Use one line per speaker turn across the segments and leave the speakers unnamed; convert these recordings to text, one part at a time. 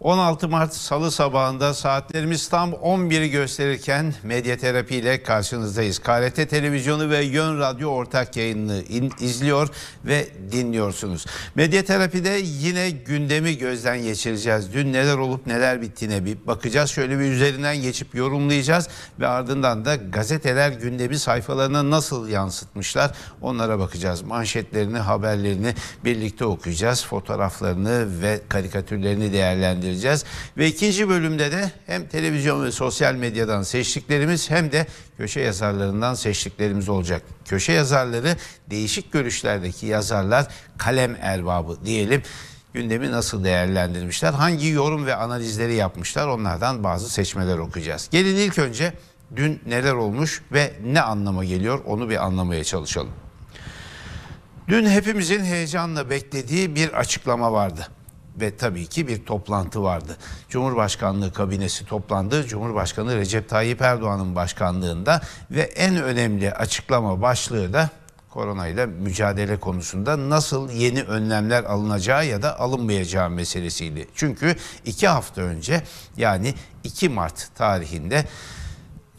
16 Mart Salı sabahında saatlerimiz tam 11'i gösterirken medya terapiyle karşınızdayız. KRT Televizyonu ve Yön Radyo ortak yayınını izliyor ve dinliyorsunuz. Medya terapide yine gündemi gözden geçireceğiz. Dün neler olup neler bittiğine bir bakacağız. Şöyle bir üzerinden geçip yorumlayacağız ve ardından da gazeteler gündemi sayfalarına nasıl yansıtmışlar onlara bakacağız. Manşetlerini, haberlerini birlikte okuyacağız. Fotoğraflarını ve karikatürlerini değerlendireceğiz değerlendireceğiz. Ve ikinci bölümde de hem televizyon ve sosyal medyadan seçtiklerimiz hem de köşe yazarlarından seçtiklerimiz olacak. Köşe yazarları değişik görüşlerdeki yazarlar kalem erbabı diyelim gündemi nasıl değerlendirmişler, hangi yorum ve analizleri yapmışlar onlardan bazı seçmeler okuyacağız. Gelin ilk önce dün neler olmuş ve ne anlama geliyor onu bir anlamaya çalışalım. Dün hepimizin heyecanla beklediği bir açıklama vardı ve tabii ki bir toplantı vardı. Cumhurbaşkanlığı kabinesi toplandı. Cumhurbaşkanı Recep Tayyip Erdoğan'ın başkanlığında ve en önemli açıklama başlığı da koronayla mücadele konusunda nasıl yeni önlemler alınacağı ya da alınmayacağı meselesiydi. Çünkü iki hafta önce yani 2 Mart tarihinde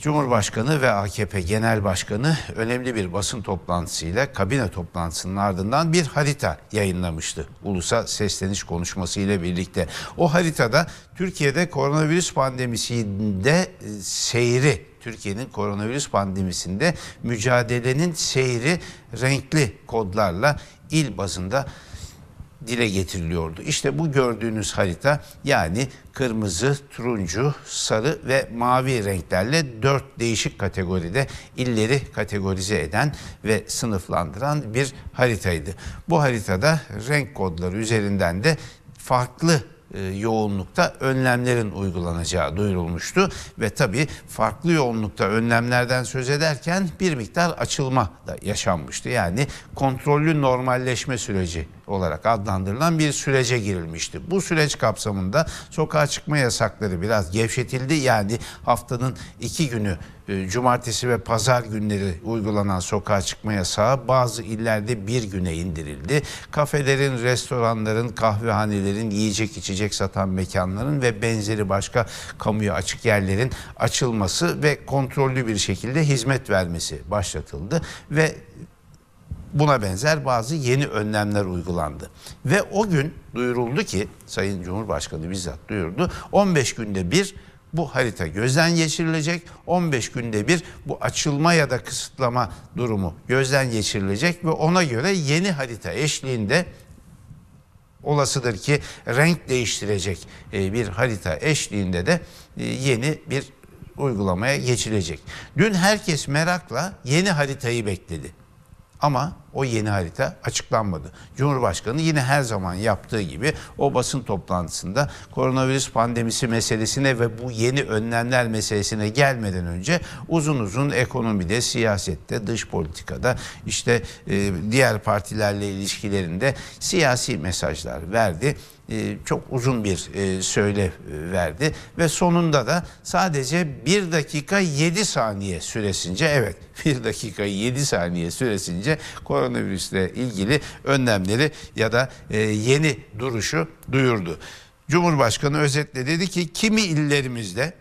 Cumhurbaşkanı ve AKP Genel Başkanı önemli bir basın toplantısıyla kabine toplantısının ardından bir harita yayınlamıştı. Ulusa sesleniş konuşması ile birlikte. O haritada Türkiye'de koronavirüs pandemisinde e, seyri, Türkiye'nin koronavirüs pandemisinde mücadelenin seyri renkli kodlarla il bazında dile getiriliyordu. İşte bu gördüğünüz harita yani kırmızı, turuncu, sarı ve mavi renklerle dört değişik kategoride illeri kategorize eden ve sınıflandıran bir haritaydı. Bu haritada renk kodları üzerinden de farklı e, yoğunlukta önlemlerin uygulanacağı duyurulmuştu ve tabii farklı yoğunlukta önlemlerden söz ederken bir miktar açılma da yaşanmıştı. Yani kontrollü normalleşme süreci olarak adlandırılan bir sürece girilmişti. Bu süreç kapsamında sokağa çıkma yasakları biraz gevşetildi. Yani haftanın iki günü e, cumartesi ve pazar günleri uygulanan sokağa çıkma yasağı bazı illerde bir güne indirildi. Kafelerin, restoranların, kahvehanelerin, yiyecek içecek satan mekanların ve benzeri başka kamuya açık yerlerin açılması ve kontrollü bir şekilde hizmet vermesi başlatıldı ve buna benzer bazı yeni önlemler uygulandı. Ve o gün duyuruldu ki Sayın Cumhurbaşkanı bizzat duyurdu 15 günde bir bu harita gözden geçirilecek. 15 günde bir bu açılma ya da kısıtlama durumu gözden geçirilecek ve ona göre yeni harita eşliğinde olasıdır ki renk değiştirecek e, bir harita eşliğinde de e, yeni bir uygulamaya geçilecek. Dün herkes merakla yeni haritayı bekledi. Ama o yeni harita açıklanmadı. Cumhurbaşkanı yine her zaman yaptığı gibi o basın toplantısında koronavirüs pandemisi meselesine ve bu yeni önlemler meselesine gelmeden önce uzun uzun ekonomide, siyasette, dış politikada işte e, diğer partilerle ilişkilerinde siyasi mesajlar verdi. E, çok uzun bir e, söyle e, verdi ve sonunda da sadece 1 dakika 7 saniye süresince evet 1 dakika 7 saniye süresince koronavirüsle ilgili önlemleri ya da yeni duruşu duyurdu. Cumhurbaşkanı özetle dedi ki kimi illerimizde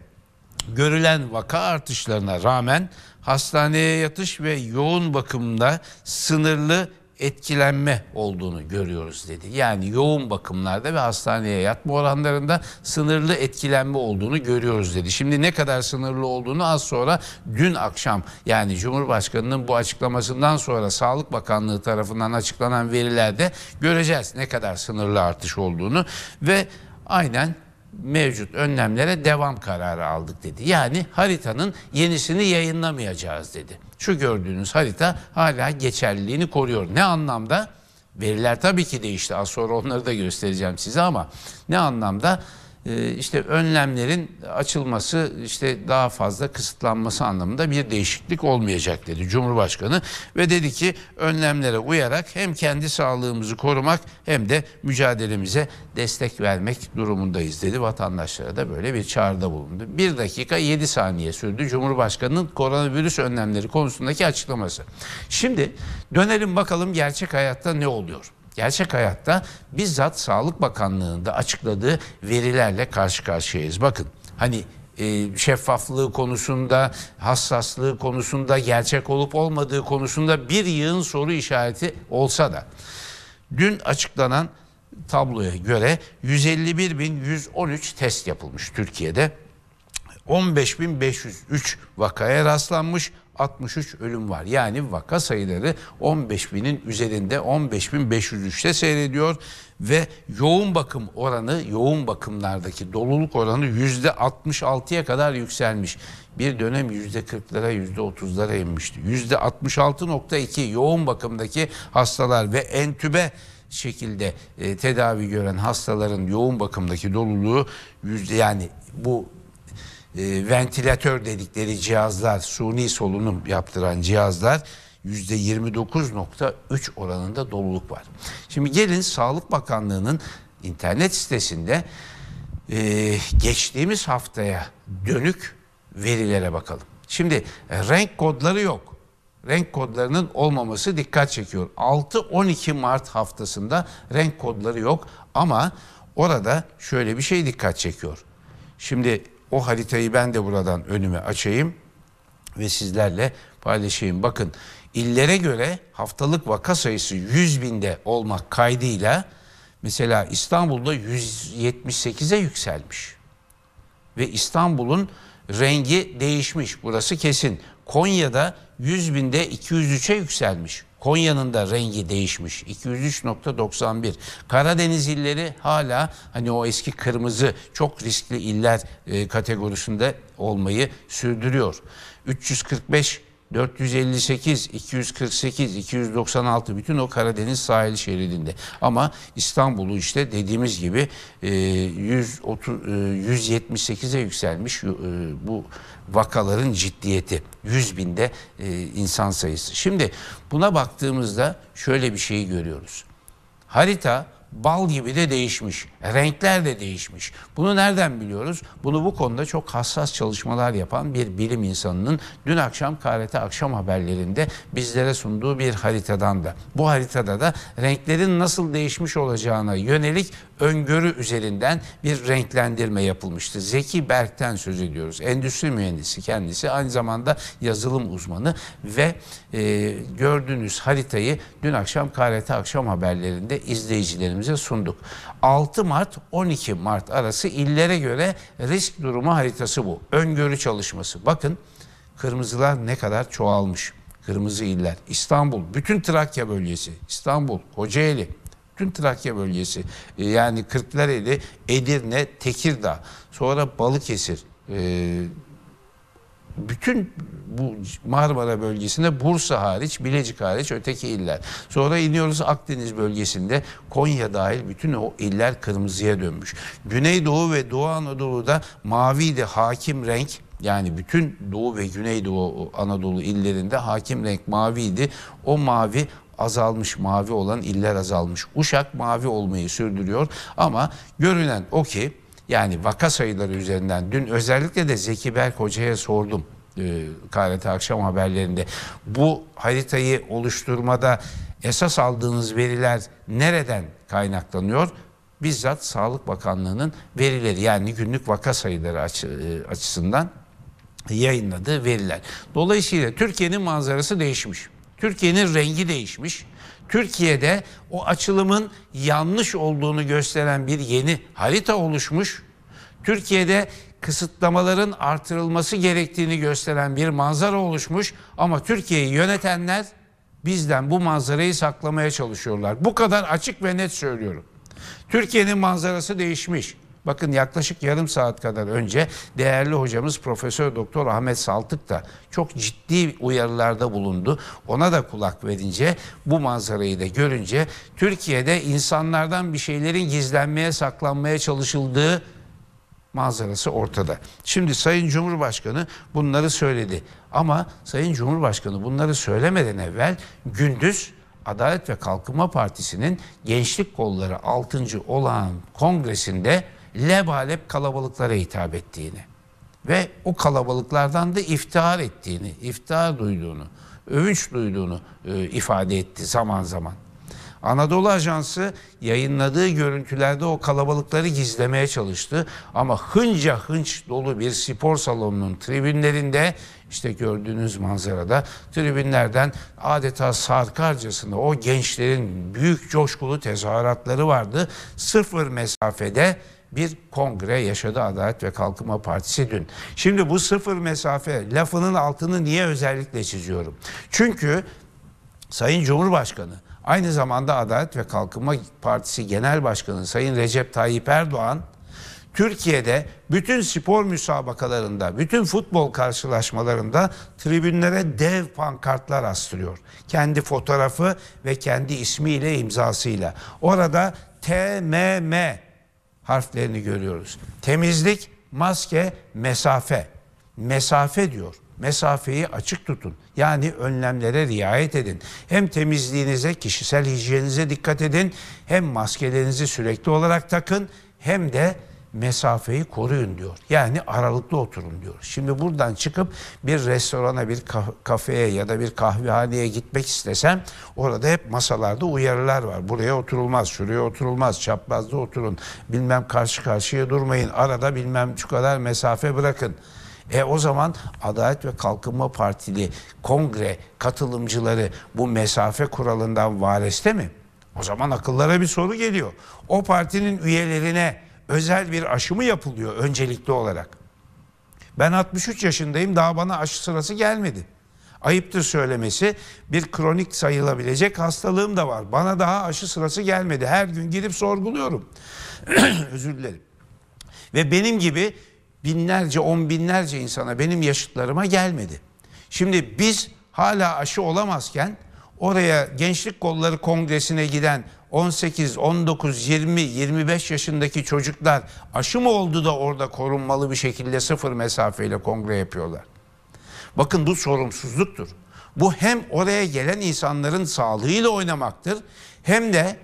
görülen vaka artışlarına rağmen hastaneye yatış ve yoğun bakımda sınırlı etkilenme olduğunu görüyoruz dedi. Yani yoğun bakımlarda ve hastaneye yatma oranlarında sınırlı etkilenme olduğunu görüyoruz dedi. Şimdi ne kadar sınırlı olduğunu az sonra dün akşam yani Cumhurbaşkanı'nın bu açıklamasından sonra Sağlık Bakanlığı tarafından açıklanan verilerde göreceğiz ne kadar sınırlı artış olduğunu ve aynen mevcut önlemlere devam kararı aldık dedi. Yani haritanın yenisini yayınlamayacağız dedi şu gördüğünüz harita hala geçerliliğini koruyor. Ne anlamda? Veriler tabii ki değişti. Az sonra onları da göstereceğim size ama ne anlamda? Ee, işte önlemlerin açılması işte daha fazla kısıtlanması anlamında bir değişiklik olmayacak dedi Cumhurbaşkanı ve dedi ki önlemlere uyarak hem kendi sağlığımızı korumak hem de mücadelemize destek vermek durumundayız dedi. Vatandaşlara da böyle bir çağrıda bulundu. Bir dakika 7 saniye sürdü Cumhurbaşkanı'nın koronavirüs önlemleri konusundaki açıklaması. Şimdi dönelim bakalım gerçek hayatta ne oluyor? gerçek hayatta bizzat Sağlık Bakanlığı'nda açıkladığı verilerle karşı karşıyayız. Bakın hani e, şeffaflığı konusunda, hassaslığı konusunda, gerçek olup olmadığı konusunda bir yığın soru işareti olsa da dün açıklanan tabloya göre 151.113 test yapılmış Türkiye'de. 15.503 vakaya rastlanmış. 63 ölüm var. Yani vaka sayıları 15 binin üzerinde 15.503'te seyrediyor ve yoğun bakım oranı yoğun bakımlardaki doluluk oranı yüzde 66'ya kadar yükselmiş. Bir dönem yüzde 40'lara yüzde 30'lara inmişti. Yüzde 66.2 yoğun bakımdaki hastalar ve entübe şekilde e, tedavi gören hastaların yoğun bakımdaki doluluğu yüzde yani bu e, ventilatör dedikleri cihazlar, suni solunum yaptıran cihazlar %29.3 oranında doluluk var. Şimdi gelin Sağlık Bakanlığı'nın internet sitesinde e, geçtiğimiz haftaya dönük verilere bakalım. Şimdi e, renk kodları yok. Renk kodlarının olmaması dikkat çekiyor. 6-12 Mart haftasında renk kodları yok ama orada şöyle bir şey dikkat çekiyor. Şimdi o haritayı ben de buradan önüme açayım ve sizlerle paylaşayım. Bakın illere göre haftalık vaka sayısı 100 binde olmak kaydıyla mesela İstanbul'da 178'e yükselmiş. Ve İstanbul'un rengi değişmiş. Burası kesin. Konya'da 100 binde 203'e yükselmiş. Konya'nın da rengi değişmiş. 203.91. Karadeniz illeri hala hani o eski kırmızı çok riskli iller e, kategorisinde olmayı sürdürüyor. 345 458, 248, 296 bütün o Karadeniz sahil şeridinde. Ama İstanbul'u işte dediğimiz gibi 178'e e, yükselmiş e, bu vakaların ciddiyeti. 100 binde e, insan sayısı. Şimdi buna baktığımızda şöyle bir şeyi görüyoruz. Harita bal gibi de değişmiş. Renkler de değişmiş. Bunu nereden biliyoruz? Bunu bu konuda çok hassas çalışmalar yapan bir bilim insanının dün akşam KRT akşam haberlerinde bizlere sunduğu bir haritadan da. Bu haritada da renklerin nasıl değişmiş olacağına yönelik öngörü üzerinden bir renklendirme yapılmıştı. Zeki Berk'ten söz ediyoruz. Endüstri mühendisi kendisi aynı zamanda yazılım uzmanı ve e, gördüğünüz haritayı dün akşam KRT akşam haberlerinde izleyicilerimize sunduk. 6 Mart 12 Mart arası illere göre risk durumu haritası bu. Öngörü çalışması. Bakın kırmızılar ne kadar çoğalmış. Kırmızı iller. İstanbul, bütün Trakya bölgesi, İstanbul, Kocaeli, bütün Trakya bölgesi e, yani Kırklareli, Edirne, Tekirdağ, sonra Balıkesir, e, bütün bu Marmara bölgesinde Bursa hariç, Bilecik hariç öteki iller. Sonra iniyoruz Akdeniz bölgesinde Konya dahil bütün o iller kırmızıya dönmüş. Güneydoğu ve Doğu Anadolu'da mavi de hakim renk yani bütün Doğu ve Güneydoğu Anadolu illerinde hakim renk maviydi. O mavi azalmış, mavi olan iller azalmış. Uşak mavi olmayı sürdürüyor ama görünen o ki yani vaka sayıları üzerinden dün özellikle de Zeki Berk Hoca'ya sordum. E, KRT akşam haberlerinde bu haritayı oluşturmada esas aldığınız veriler nereden kaynaklanıyor? Bizzat Sağlık Bakanlığı'nın verileri yani günlük vaka sayıları açı, e, açısından yayınladığı veriler. Dolayısıyla Türkiye'nin manzarası değişmiş. Türkiye'nin rengi değişmiş. Türkiye'de o açılımın yanlış olduğunu gösteren bir yeni harita oluşmuş. Türkiye'de kısıtlamaların artırılması gerektiğini gösteren bir manzara oluşmuş ama Türkiye'yi yönetenler bizden bu manzarayı saklamaya çalışıyorlar. Bu kadar açık ve net söylüyorum. Türkiye'nin manzarası değişmiş. Bakın yaklaşık yarım saat kadar önce değerli hocamız Profesör Doktor Ahmet Saltık da çok ciddi uyarılarda bulundu. Ona da kulak verince bu manzarayı da görünce Türkiye'de insanlardan bir şeylerin gizlenmeye, saklanmaya çalışıldığı manzarası ortada. Şimdi Sayın Cumhurbaşkanı bunları söyledi. Ama Sayın Cumhurbaşkanı bunları söylemeden evvel gündüz Adalet ve Kalkınma Partisi'nin gençlik kolları 6. olağan kongresinde lebalep kalabalıklara hitap ettiğini ve o kalabalıklardan da iftihar ettiğini, iftihar duyduğunu, övünç duyduğunu e, ifade etti zaman zaman. Anadolu Ajansı yayınladığı görüntülerde o kalabalıkları gizlemeye çalıştı. Ama hınca hınç dolu bir spor salonunun tribünlerinde işte gördüğünüz manzarada tribünlerden adeta sarkarcasına o gençlerin büyük coşkulu tezahüratları vardı. Sıfır mesafede bir kongre yaşadı Adalet ve Kalkınma Partisi dün. Şimdi bu sıfır mesafe lafının altını niye özellikle çiziyorum? Çünkü Sayın Cumhurbaşkanı aynı zamanda Adalet ve Kalkınma Partisi Genel Başkanı Sayın Recep Tayyip Erdoğan Türkiye'de bütün spor müsabakalarında, bütün futbol karşılaşmalarında tribünlere dev pankartlar astırıyor. Kendi fotoğrafı ve kendi ismiyle imzasıyla. Orada TMM harflerini görüyoruz. Temizlik, maske, mesafe. Mesafe diyor. Mesafeyi açık tutun. Yani önlemlere riayet edin. Hem temizliğinize, kişisel hijyeninize dikkat edin. Hem maskelerinizi sürekli olarak takın. Hem de mesafeyi koruyun diyor. Yani aralıklı oturun diyor. Şimdi buradan çıkıp bir restorana, bir kafeye ya da bir kahvehaneye gitmek istesem orada hep masalarda uyarılar var. Buraya oturulmaz, şuraya oturulmaz, çaprazda oturun, bilmem karşı karşıya durmayın, arada bilmem şu kadar mesafe bırakın. E o zaman Adalet ve Kalkınma Partili kongre katılımcıları bu mesafe kuralından vareste mi? O zaman akıllara bir soru geliyor. O partinin üyelerine özel bir aşımı yapılıyor öncelikli olarak. Ben 63 yaşındayım daha bana aşı sırası gelmedi. Ayıptır söylemesi bir kronik sayılabilecek hastalığım da var. Bana daha aşı sırası gelmedi. Her gün gidip sorguluyorum. Özür dilerim. Ve benim gibi binlerce on binlerce insana benim yaşıtlarıma gelmedi. Şimdi biz hala aşı olamazken oraya Gençlik Kolları Kongresi'ne giden 18, 19, 20, 25 yaşındaki çocuklar aşı mı oldu da orada korunmalı bir şekilde sıfır mesafeyle kongre yapıyorlar? Bakın bu sorumsuzluktur. Bu hem oraya gelen insanların sağlığıyla oynamaktır hem de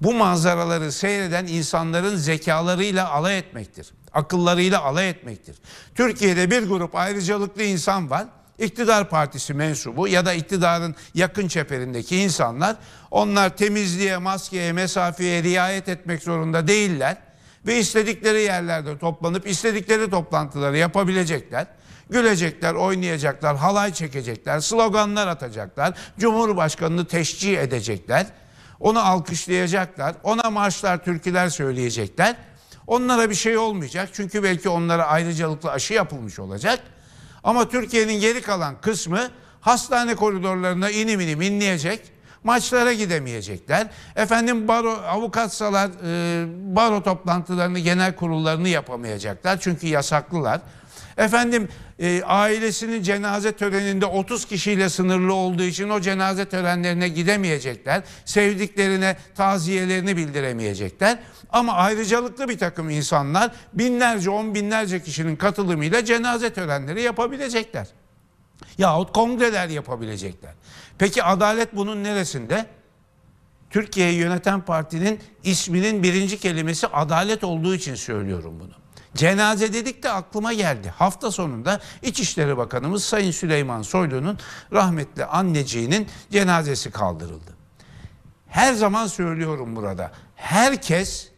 bu manzaraları seyreden insanların zekalarıyla alay etmektir. Akıllarıyla alay etmektir. Türkiye'de bir grup ayrıcalıklı insan var iktidar partisi mensubu ya da iktidarın yakın çeperindeki insanlar onlar temizliğe, maskeye, mesafeye riayet etmek zorunda değiller ve istedikleri yerlerde toplanıp istedikleri toplantıları yapabilecekler. Gülecekler, oynayacaklar, halay çekecekler, sloganlar atacaklar, Cumhurbaşkanını teşcih edecekler. Onu alkışlayacaklar, ona marşlar, türküler söyleyecekler. Onlara bir şey olmayacak çünkü belki onlara ayrıcalıklı aşı yapılmış olacak. Ama Türkiye'nin geri kalan kısmı hastane koridorlarına inim inim inleyecek. Maçlara gidemeyecekler. Efendim baro avukatsalar e, baro toplantılarını, genel kurullarını yapamayacaklar. Çünkü yasaklılar. Efendim e, ailesinin cenaze töreninde 30 kişiyle sınırlı olduğu için o cenaze törenlerine gidemeyecekler. Sevdiklerine taziyelerini bildiremeyecekler. Ama ayrıcalıklı bir takım insanlar binlerce on binlerce kişinin katılımıyla cenaze törenleri yapabilecekler. Yahut kongreler yapabilecekler. Peki adalet bunun neresinde? Türkiye'yi yöneten partinin isminin birinci kelimesi adalet olduğu için söylüyorum bunu. Cenaze dedik de aklıma geldi. Hafta sonunda İçişleri Bakanımız Sayın Süleyman Soylu'nun rahmetli anneciğinin cenazesi kaldırıldı. Her zaman söylüyorum burada. Herkes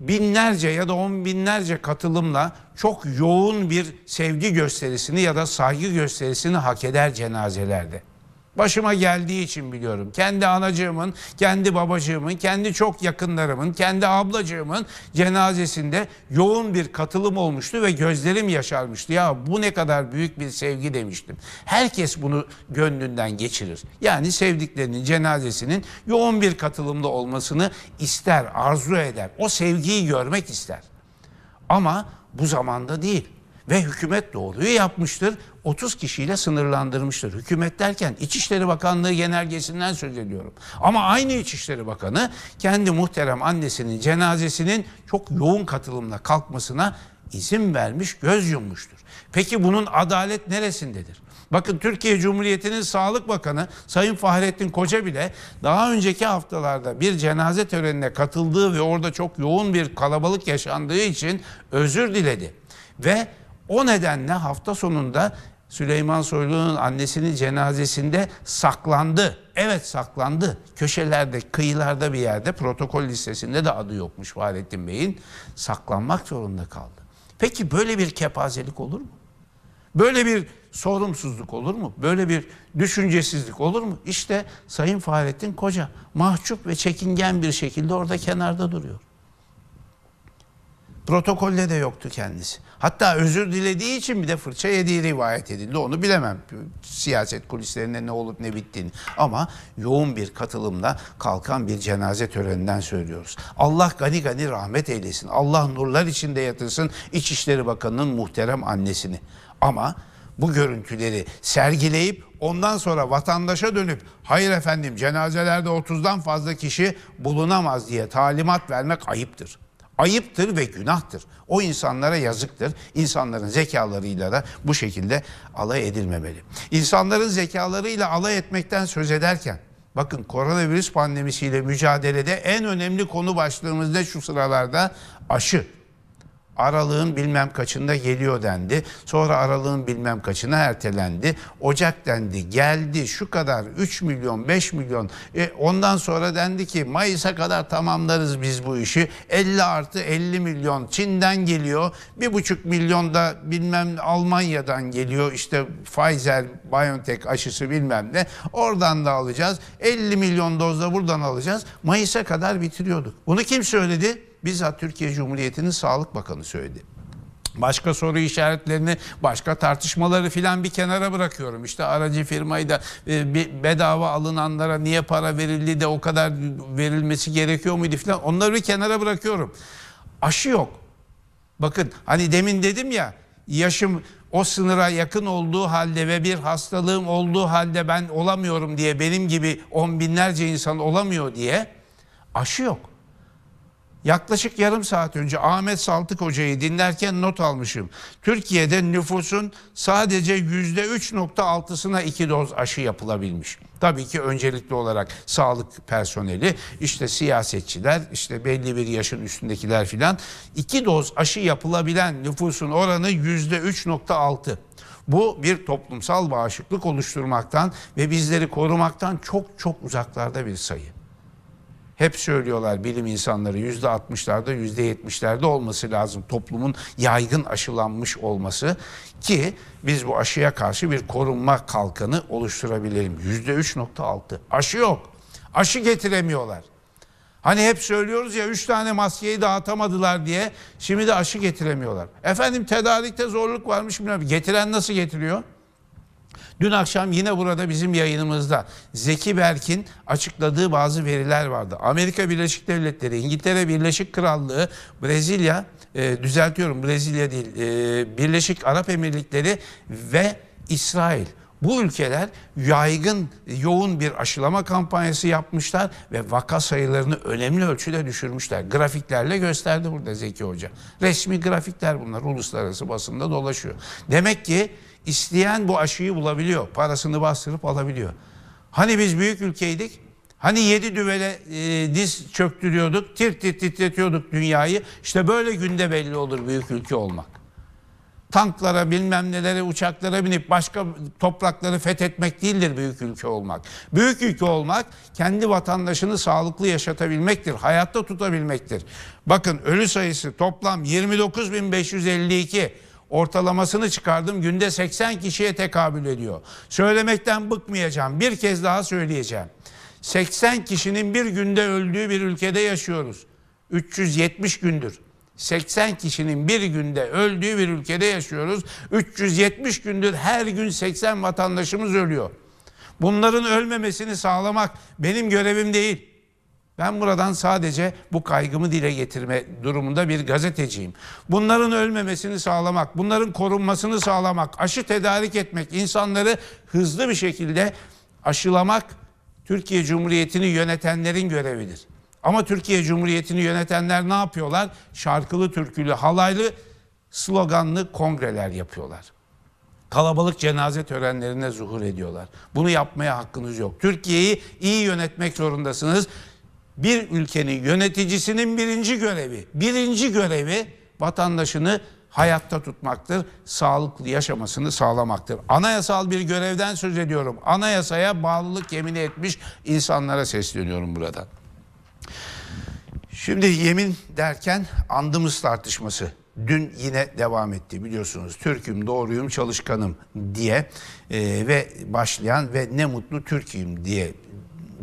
binlerce ya da on binlerce katılımla çok yoğun bir sevgi gösterisini ya da saygı gösterisini hak eder cenazelerde. Başıma geldiği için biliyorum. Kendi anacığımın, kendi babacığımın, kendi çok yakınlarımın, kendi ablacığımın cenazesinde yoğun bir katılım olmuştu ve gözlerim yaşarmıştı. Ya bu ne kadar büyük bir sevgi demiştim. Herkes bunu gönlünden geçirir. Yani sevdiklerinin cenazesinin yoğun bir katılımda olmasını ister, arzu eder. O sevgiyi görmek ister. Ama bu zamanda değil ve hükümet doğruyu yapmıştır. 30 kişiyle sınırlandırmıştır. Hükümet derken İçişleri Bakanlığı genelgesinden söz ediyorum. Ama aynı İçişleri Bakanı kendi muhterem annesinin cenazesinin çok yoğun katılımla kalkmasına izin vermiş, göz yummuştur. Peki bunun adalet neresindedir? Bakın Türkiye Cumhuriyeti'nin Sağlık Bakanı Sayın Fahrettin Koca bile daha önceki haftalarda bir cenaze törenine katıldığı ve orada çok yoğun bir kalabalık yaşandığı için özür diledi. Ve o nedenle hafta sonunda Süleyman Soylu'nun annesinin cenazesinde saklandı. Evet saklandı. Köşelerde, kıyılarda bir yerde protokol listesinde de adı yokmuş Fahrettin Bey'in. Saklanmak zorunda kaldı. Peki böyle bir kepazelik olur mu? Böyle bir sorumsuzluk olur mu? Böyle bir düşüncesizlik olur mu? İşte Sayın Fahrettin Koca mahcup ve çekingen bir şekilde orada kenarda duruyor. Protokolle de yoktu kendisi. Hatta özür dilediği için bir de fırça yediği rivayet edildi. Onu bilemem. Siyaset kulislerinde ne olup ne bittiğini. Ama yoğun bir katılımla kalkan bir cenaze töreninden söylüyoruz. Allah gani gani rahmet eylesin. Allah nurlar içinde yatırsın İçişleri Bakanı'nın muhterem annesini. Ama bu görüntüleri sergileyip ondan sonra vatandaşa dönüp hayır efendim cenazelerde 30'dan fazla kişi bulunamaz diye talimat vermek ayıptır ayıptır ve günahtır. O insanlara yazıktır. İnsanların zekalarıyla da bu şekilde alay edilmemeli. İnsanların zekalarıyla alay etmekten söz ederken bakın koronavirüs pandemisiyle mücadelede en önemli konu başlığımızda şu sıralarda aşı. Aralığın bilmem kaçında geliyor dendi. Sonra aralığın bilmem kaçına ertelendi. Ocak dendi. Geldi şu kadar 3 milyon 5 milyon. E, ondan sonra dendi ki Mayıs'a kadar tamamlarız biz bu işi. 50 artı 50 milyon Çin'den geliyor. 1,5 milyon da bilmem Almanya'dan geliyor. İşte Pfizer, BioNTech aşısı bilmem ne. Oradan da alacağız. 50 milyon doz da buradan alacağız. Mayıs'a kadar bitiriyorduk. Bunu kim söyledi? bizzat Türkiye Cumhuriyeti'nin Sağlık Bakanı söyledi. Başka soru işaretlerini, başka tartışmaları filan bir kenara bırakıyorum. İşte aracı firmayı da e, bedava alınanlara niye para verildi de o kadar verilmesi gerekiyor muydu filan onları bir kenara bırakıyorum. Aşı yok. Bakın hani demin dedim ya yaşım o sınıra yakın olduğu halde ve bir hastalığım olduğu halde ben olamıyorum diye benim gibi on binlerce insan olamıyor diye aşı yok. Yaklaşık yarım saat önce Ahmet Saltık Hoca'yı dinlerken not almışım. Türkiye'de nüfusun sadece %3.6'sına iki doz aşı yapılabilmiş. Tabii ki öncelikli olarak sağlık personeli, işte siyasetçiler, işte belli bir yaşın üstündekiler filan. iki doz aşı yapılabilen nüfusun oranı %3.6. Bu bir toplumsal bağışıklık oluşturmaktan ve bizleri korumaktan çok çok uzaklarda bir sayı. Hep söylüyorlar bilim insanları yüzde altmışlarda yüzde yetmişlerde olması lazım toplumun yaygın aşılanmış olması ki biz bu aşıya karşı bir korunma kalkanı oluşturabilelim. Yüzde üç nokta altı aşı yok aşı getiremiyorlar. Hani hep söylüyoruz ya üç tane maskeyi dağıtamadılar diye şimdi de aşı getiremiyorlar. Efendim tedarikte zorluk varmış bilmiyorum. Getiren nasıl getiriyor? Dün akşam yine burada bizim yayınımızda Zeki Berk'in açıkladığı bazı veriler vardı. Amerika Birleşik Devletleri, İngiltere Birleşik Krallığı, Brezilya, e, düzeltiyorum Brezilya değil, e, Birleşik Arap Emirlikleri ve İsrail bu ülkeler yaygın, yoğun bir aşılama kampanyası yapmışlar ve vaka sayılarını önemli ölçüde düşürmüşler. Grafiklerle gösterdi burada Zeki Hoca. Resmi grafikler bunlar uluslararası basında dolaşıyor. Demek ki isteyen bu aşıyı bulabiliyor, parasını bastırıp alabiliyor. Hani biz büyük ülkeydik, Hani yedi düvele e, diz çöktürüyorduk, tir tir titretiyorduk dünyayı. İşte böyle günde belli olur büyük ülke olmak tanklara bilmem nelere uçaklara binip başka toprakları fethetmek değildir büyük ülke olmak. Büyük ülke olmak kendi vatandaşını sağlıklı yaşatabilmektir. Hayatta tutabilmektir. Bakın ölü sayısı toplam 29.552 ortalamasını çıkardım. Günde 80 kişiye tekabül ediyor. Söylemekten bıkmayacağım. Bir kez daha söyleyeceğim. 80 kişinin bir günde öldüğü bir ülkede yaşıyoruz. 370 gündür. 80 kişinin bir günde öldüğü bir ülkede yaşıyoruz. 370 gündür her gün 80 vatandaşımız ölüyor. Bunların ölmemesini sağlamak benim görevim değil. Ben buradan sadece bu kaygımı dile getirme durumunda bir gazeteciyim. Bunların ölmemesini sağlamak, bunların korunmasını sağlamak, aşı tedarik etmek, insanları hızlı bir şekilde aşılamak Türkiye Cumhuriyeti'ni yönetenlerin görevidir. Ama Türkiye Cumhuriyeti'ni yönetenler ne yapıyorlar? Şarkılı, türkülü, halaylı, sloganlı kongreler yapıyorlar. Kalabalık cenaze törenlerine zuhur ediyorlar. Bunu yapmaya hakkınız yok. Türkiye'yi iyi yönetmek zorundasınız. Bir ülkenin yöneticisinin birinci görevi, birinci görevi vatandaşını hayatta tutmaktır, sağlıklı yaşamasını sağlamaktır. Anayasal bir görevden söz ediyorum. Anayasaya bağlılık yemini etmiş insanlara sesleniyorum buradan. Şimdi yemin derken andımız tartışması dün yine devam etti biliyorsunuz. Türk'üm, doğruyum, çalışkanım diye e, ve başlayan ve ne mutlu Türk'üm diye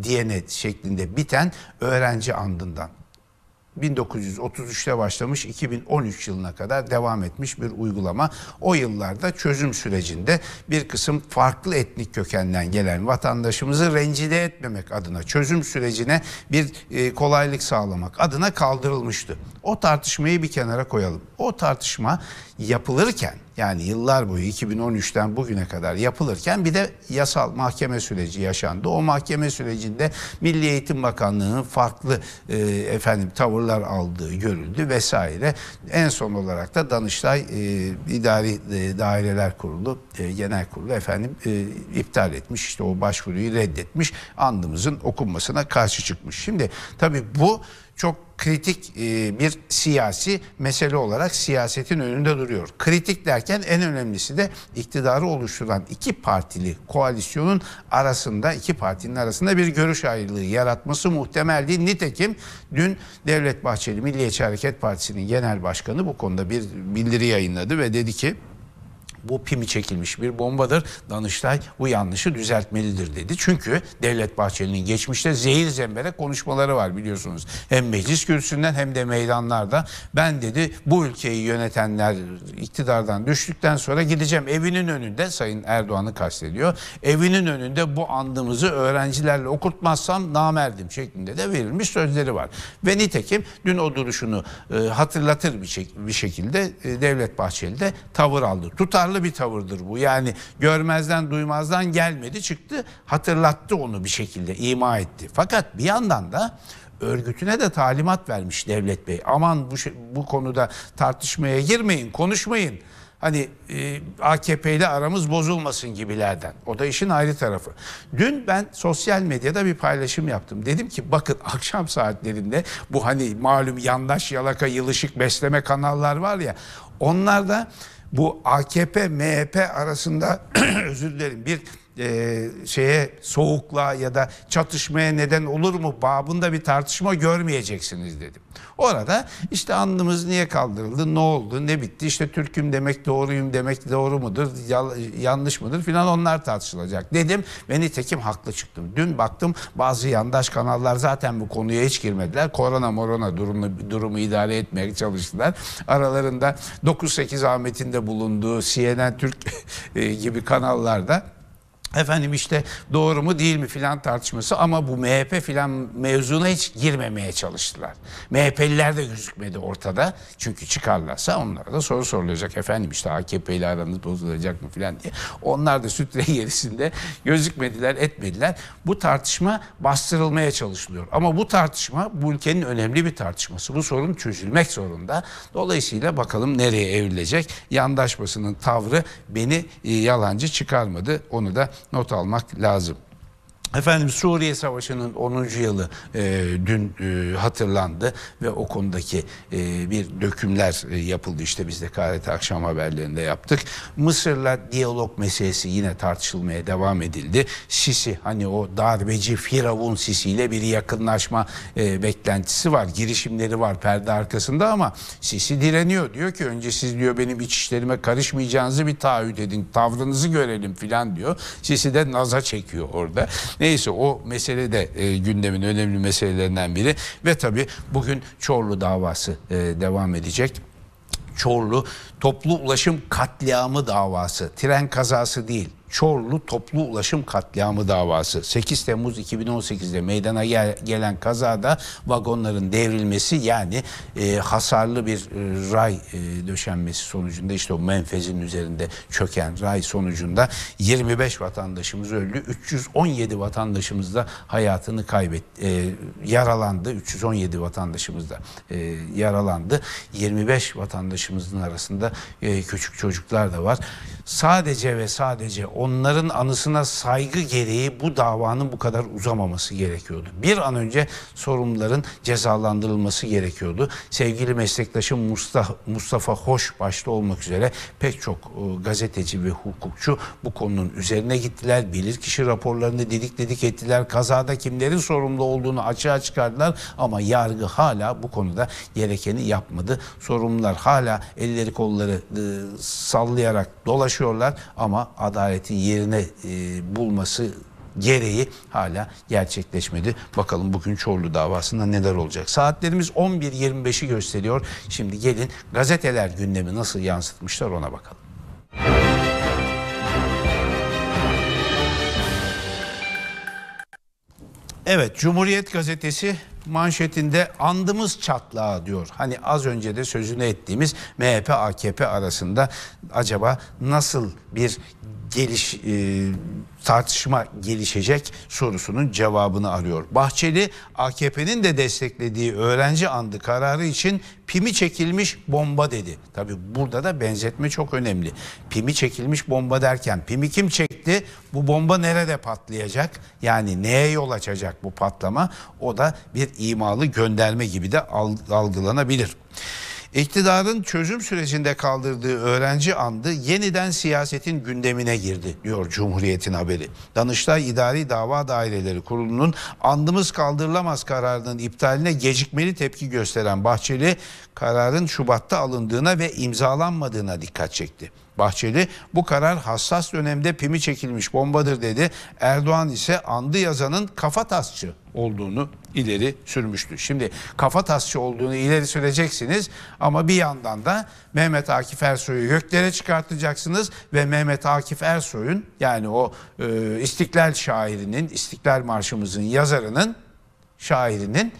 diyenet şeklinde biten öğrenci andından. 1933'te başlamış 2013 yılına kadar devam etmiş bir uygulama. O yıllarda çözüm sürecinde bir kısım farklı etnik kökenden gelen vatandaşımızı rencide etmemek adına çözüm sürecine bir e, kolaylık sağlamak adına kaldırılmıştı. O tartışmayı bir kenara koyalım. O tartışma yapılırken yani yıllar boyu 2013'ten bugüne kadar yapılırken bir de yasal mahkeme süreci yaşandı. O mahkeme sürecinde Milli Eğitim Bakanlığı'nın farklı e, efendim tavırlar aldığı görüldü vesaire. En son olarak da Danıştay e, İdari e, Daireler Kurulu e, Genel Kurulu efendim e, iptal etmiş. İşte o başvuruyu reddetmiş. Andımızın okunmasına karşı çıkmış. Şimdi tabii bu çok kritik e, bir siyasi mesele olarak siyasetin önünde duruyor. Kritik derken en önemlisi de iktidarı oluşturan iki partili koalisyonun arasında iki partinin arasında bir görüş ayrılığı yaratması muhtemeldi. Nitekim dün Devlet Bahçeli Milliyetçi Hareket Partisi'nin genel başkanı bu konuda bir bildiri yayınladı ve dedi ki bu pimi çekilmiş bir bombadır. Danıştay bu yanlışı düzeltmelidir dedi. Çünkü Devlet Bahçeli'nin geçmişte zehir zembere konuşmaları var biliyorsunuz. Hem meclis kürsüsünden hem de meydanlarda. Ben dedi bu ülkeyi yönetenler iktidardan düştükten sonra gideceğim evinin önünde Sayın Erdoğan'ı kastediyor. Evinin önünde bu andımızı öğrencilerle okutmazsam namerdim şeklinde de verilmiş sözleri var. Ve nitekim dün o duruşunu e, hatırlatır bir, şek bir şekilde e, Devlet Bahçeli de tavır aldı. Tutar duyarlı bir tavırdır bu. Yani görmezden duymazdan gelmedi çıktı hatırlattı onu bir şekilde ima etti. Fakat bir yandan da örgütüne de talimat vermiş Devlet Bey. Aman bu, şey, bu konuda tartışmaya girmeyin konuşmayın hani e, AKP ile aramız bozulmasın gibilerden. O da işin ayrı tarafı. Dün ben sosyal medyada bir paylaşım yaptım. Dedim ki bakın akşam saatlerinde bu hani malum yandaş yalaka yılışık besleme kanallar var ya onlar da bu AKP MHP e arasında özür dilerim bir e, şeye soğukla ya da çatışmaya neden olur mu babında bir tartışma görmeyeceksiniz dedim. Orada işte andımız niye kaldırıldı, ne oldu, ne bitti, işte Türk'üm demek doğruyum demek doğru mudur, yanlış mıdır filan onlar tartışılacak dedim ve nitekim haklı çıktım. Dün baktım bazı yandaş kanallar zaten bu konuya hiç girmediler. Korona morona durumu, durumu idare etmeye çalıştılar. Aralarında 9-8 Ahmet'in de bulunduğu CNN Türk e, gibi kanallarda efendim işte doğru mu değil mi filan tartışması ama bu MHP filan mevzuna hiç girmemeye çalıştılar. MHP'liler de gözükmedi ortada. Çünkü çıkarlarsa onlara da soru sorulacak efendim işte AKP ile aranız bozulacak mı filan diye. Onlar da sütre gerisinde gözükmediler etmediler. Bu tartışma bastırılmaya çalışılıyor. Ama bu tartışma bu ülkenin önemli bir tartışması. Bu sorun çözülmek zorunda. Dolayısıyla bakalım nereye evrilecek. Yandaş basının tavrı beni e, yalancı çıkarmadı. Onu da not almak lazım. Efendim Suriye Savaşı'nın 10. yılı e, dün e, hatırlandı ve o konudaki e, bir dökümler e, yapıldı. işte biz de KRT akşam haberlerinde yaptık. Mısır'la diyalog meselesi yine tartışılmaya devam edildi. Sisi hani o darbeci Firavun Sisi ile bir yakınlaşma e, beklentisi var. Girişimleri var perde arkasında ama Sisi direniyor. Diyor ki önce siz diyor benim iç işlerime karışmayacağınızı bir taahhüt edin. Tavrınızı görelim filan diyor. Sisi de naza çekiyor orada. Neyse o mesele de e, gündemin önemli meselelerinden biri ve tabii bugün Çorlu davası e, devam edecek. Çorlu toplu ulaşım katliamı davası, tren kazası değil, Çorlu Toplu Ulaşım Katliamı davası. 8 Temmuz 2018'de meydana gel gelen kazada vagonların devrilmesi yani e, hasarlı bir e, ray e, döşenmesi sonucunda işte o menfezin üzerinde çöken ray sonucunda 25 vatandaşımız öldü. 317 vatandaşımız da hayatını kaybetti. E, yaralandı. 317 vatandaşımız da e, yaralandı. 25 vatandaşımızın arasında e, küçük çocuklar da var. Sadece ve sadece onların anısına saygı gereği bu davanın bu kadar uzamaması gerekiyordu. Bir an önce sorumluların cezalandırılması gerekiyordu. Sevgili meslektaşım Mustafa, Mustafa Hoş başta olmak üzere pek çok e, gazeteci ve hukukçu bu konunun üzerine gittiler. Bilirkişi raporlarını dedik dedik ettiler. Kazada kimlerin sorumlu olduğunu açığa çıkardılar ama yargı hala bu konuda gerekeni yapmadı. Sorumlular hala elleri kolları e, sallayarak dolaşıyorlar ama adaleti Cumhuriyet'in yerine e, bulması gereği hala gerçekleşmedi. Bakalım bugün Çorlu davasında neler olacak. Saatlerimiz 11.25'i gösteriyor. Şimdi gelin gazeteler gündemi nasıl yansıtmışlar ona bakalım. Evet Cumhuriyet gazetesi manşetinde andımız çatlağı diyor. Hani az önce de sözünü ettiğimiz MHP AKP arasında acaba nasıl bir geliş e, tartışma gelişecek sorusunun cevabını arıyor. Bahçeli AKP'nin de desteklediği öğrenci andı kararı için pimi çekilmiş bomba dedi. Tabi burada da benzetme çok önemli. Pimi çekilmiş bomba derken pimi kim çekti? Bu bomba nerede patlayacak? Yani neye yol açacak bu patlama? O da bir imalı gönderme gibi de algılanabilir. İktidarın çözüm sürecinde kaldırdığı öğrenci andı yeniden siyasetin gündemine girdi diyor Cumhuriyet'in haberi. Danıştay İdari Dava Daireleri Kurulu'nun andımız kaldırılamaz kararının iptaline gecikmeli tepki gösteren Bahçeli kararın Şubat'ta alındığına ve imzalanmadığına dikkat çekti. Bahçeli bu karar hassas dönemde pimi çekilmiş bombadır dedi. Erdoğan ise andı yazanın kafa tasçı olduğunu ileri sürmüştü. Şimdi kafa tasçı olduğunu ileri süreceksiniz ama bir yandan da Mehmet Akif Ersoy'u göklere çıkartacaksınız ve Mehmet Akif Ersoy'un yani o e, İstiklal şairinin, İstiklal Marşımızın yazarının şairinin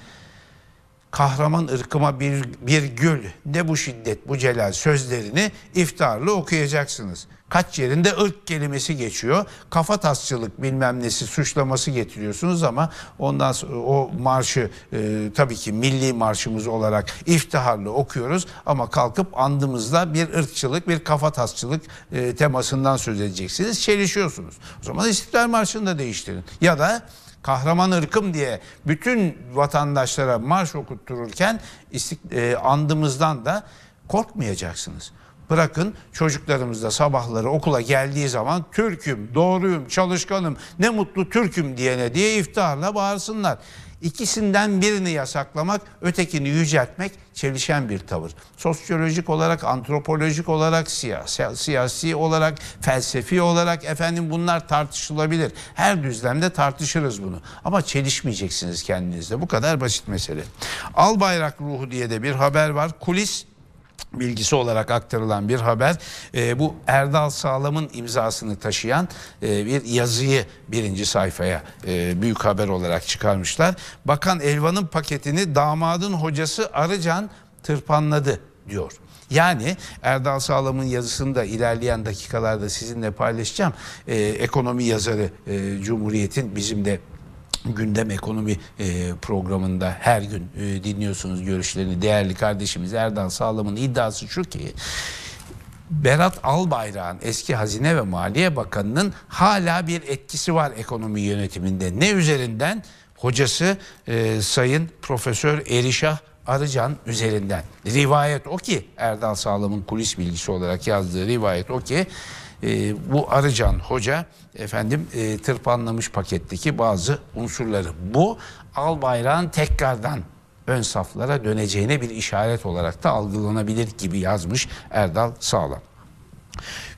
kahraman ırkıma bir, bir gül ne bu şiddet bu celal sözlerini iftarlı okuyacaksınız. Kaç yerinde ırk kelimesi geçiyor. Kafa tasçılık bilmem nesi suçlaması getiriyorsunuz ama ondan sonra o marşı e, tabii ki milli marşımız olarak iftiharlı okuyoruz ama kalkıp andımızda bir ırkçılık, bir kafa tasçılık e, temasından söz edeceksiniz. Çelişiyorsunuz. O zaman İstiklal Marşı'nı da değiştirin. Ya da kahraman ırkım diye bütün vatandaşlara marş okuttururken e, andımızdan da korkmayacaksınız. Bırakın çocuklarımız da sabahları okula geldiği zaman Türk'üm, doğruyum, çalışkanım, ne mutlu Türk'üm diyene diye iftiharla bağırsınlar. İkisinden birini yasaklamak, ötekini yüceltmek çelişen bir tavır. Sosyolojik olarak, antropolojik olarak, siyasi, siyasi olarak, felsefi olarak efendim bunlar tartışılabilir. Her düzlemde tartışırız bunu. Ama çelişmeyeceksiniz kendinizde. Bu kadar basit mesele. Al bayrak ruhu diye de bir haber var. Kulis bilgisi olarak aktarılan bir haber. E, bu Erdal Sağlam'ın imzasını taşıyan e, bir yazıyı birinci sayfaya e, büyük haber olarak çıkarmışlar. Bakan Elvan'ın paketini damadın hocası Arıcan tırpanladı diyor. Yani Erdal Sağlam'ın yazısını da ilerleyen dakikalarda sizinle paylaşacağım. E, ekonomi yazarı e, Cumhuriyet'in bizim de gündem ekonomi e, programında her gün e, dinliyorsunuz görüşlerini. Değerli kardeşimiz Erdan Sağlam'ın iddiası şu ki Berat Albayrak'ın eski Hazine ve Maliye Bakanı'nın hala bir etkisi var ekonomi yönetiminde. Ne üzerinden? Hocası e, Sayın Profesör Erişah Arıcan üzerinden. Rivayet o ki Erdal Sağlam'ın kulis bilgisi olarak yazdığı rivayet o ki e, bu Arıcan Hoca efendim e, tırpanlamış paketteki bazı unsurları. Bu al bayrağın tekrardan ön saflara döneceğine bir işaret olarak da algılanabilir gibi yazmış Erdal Sağlam.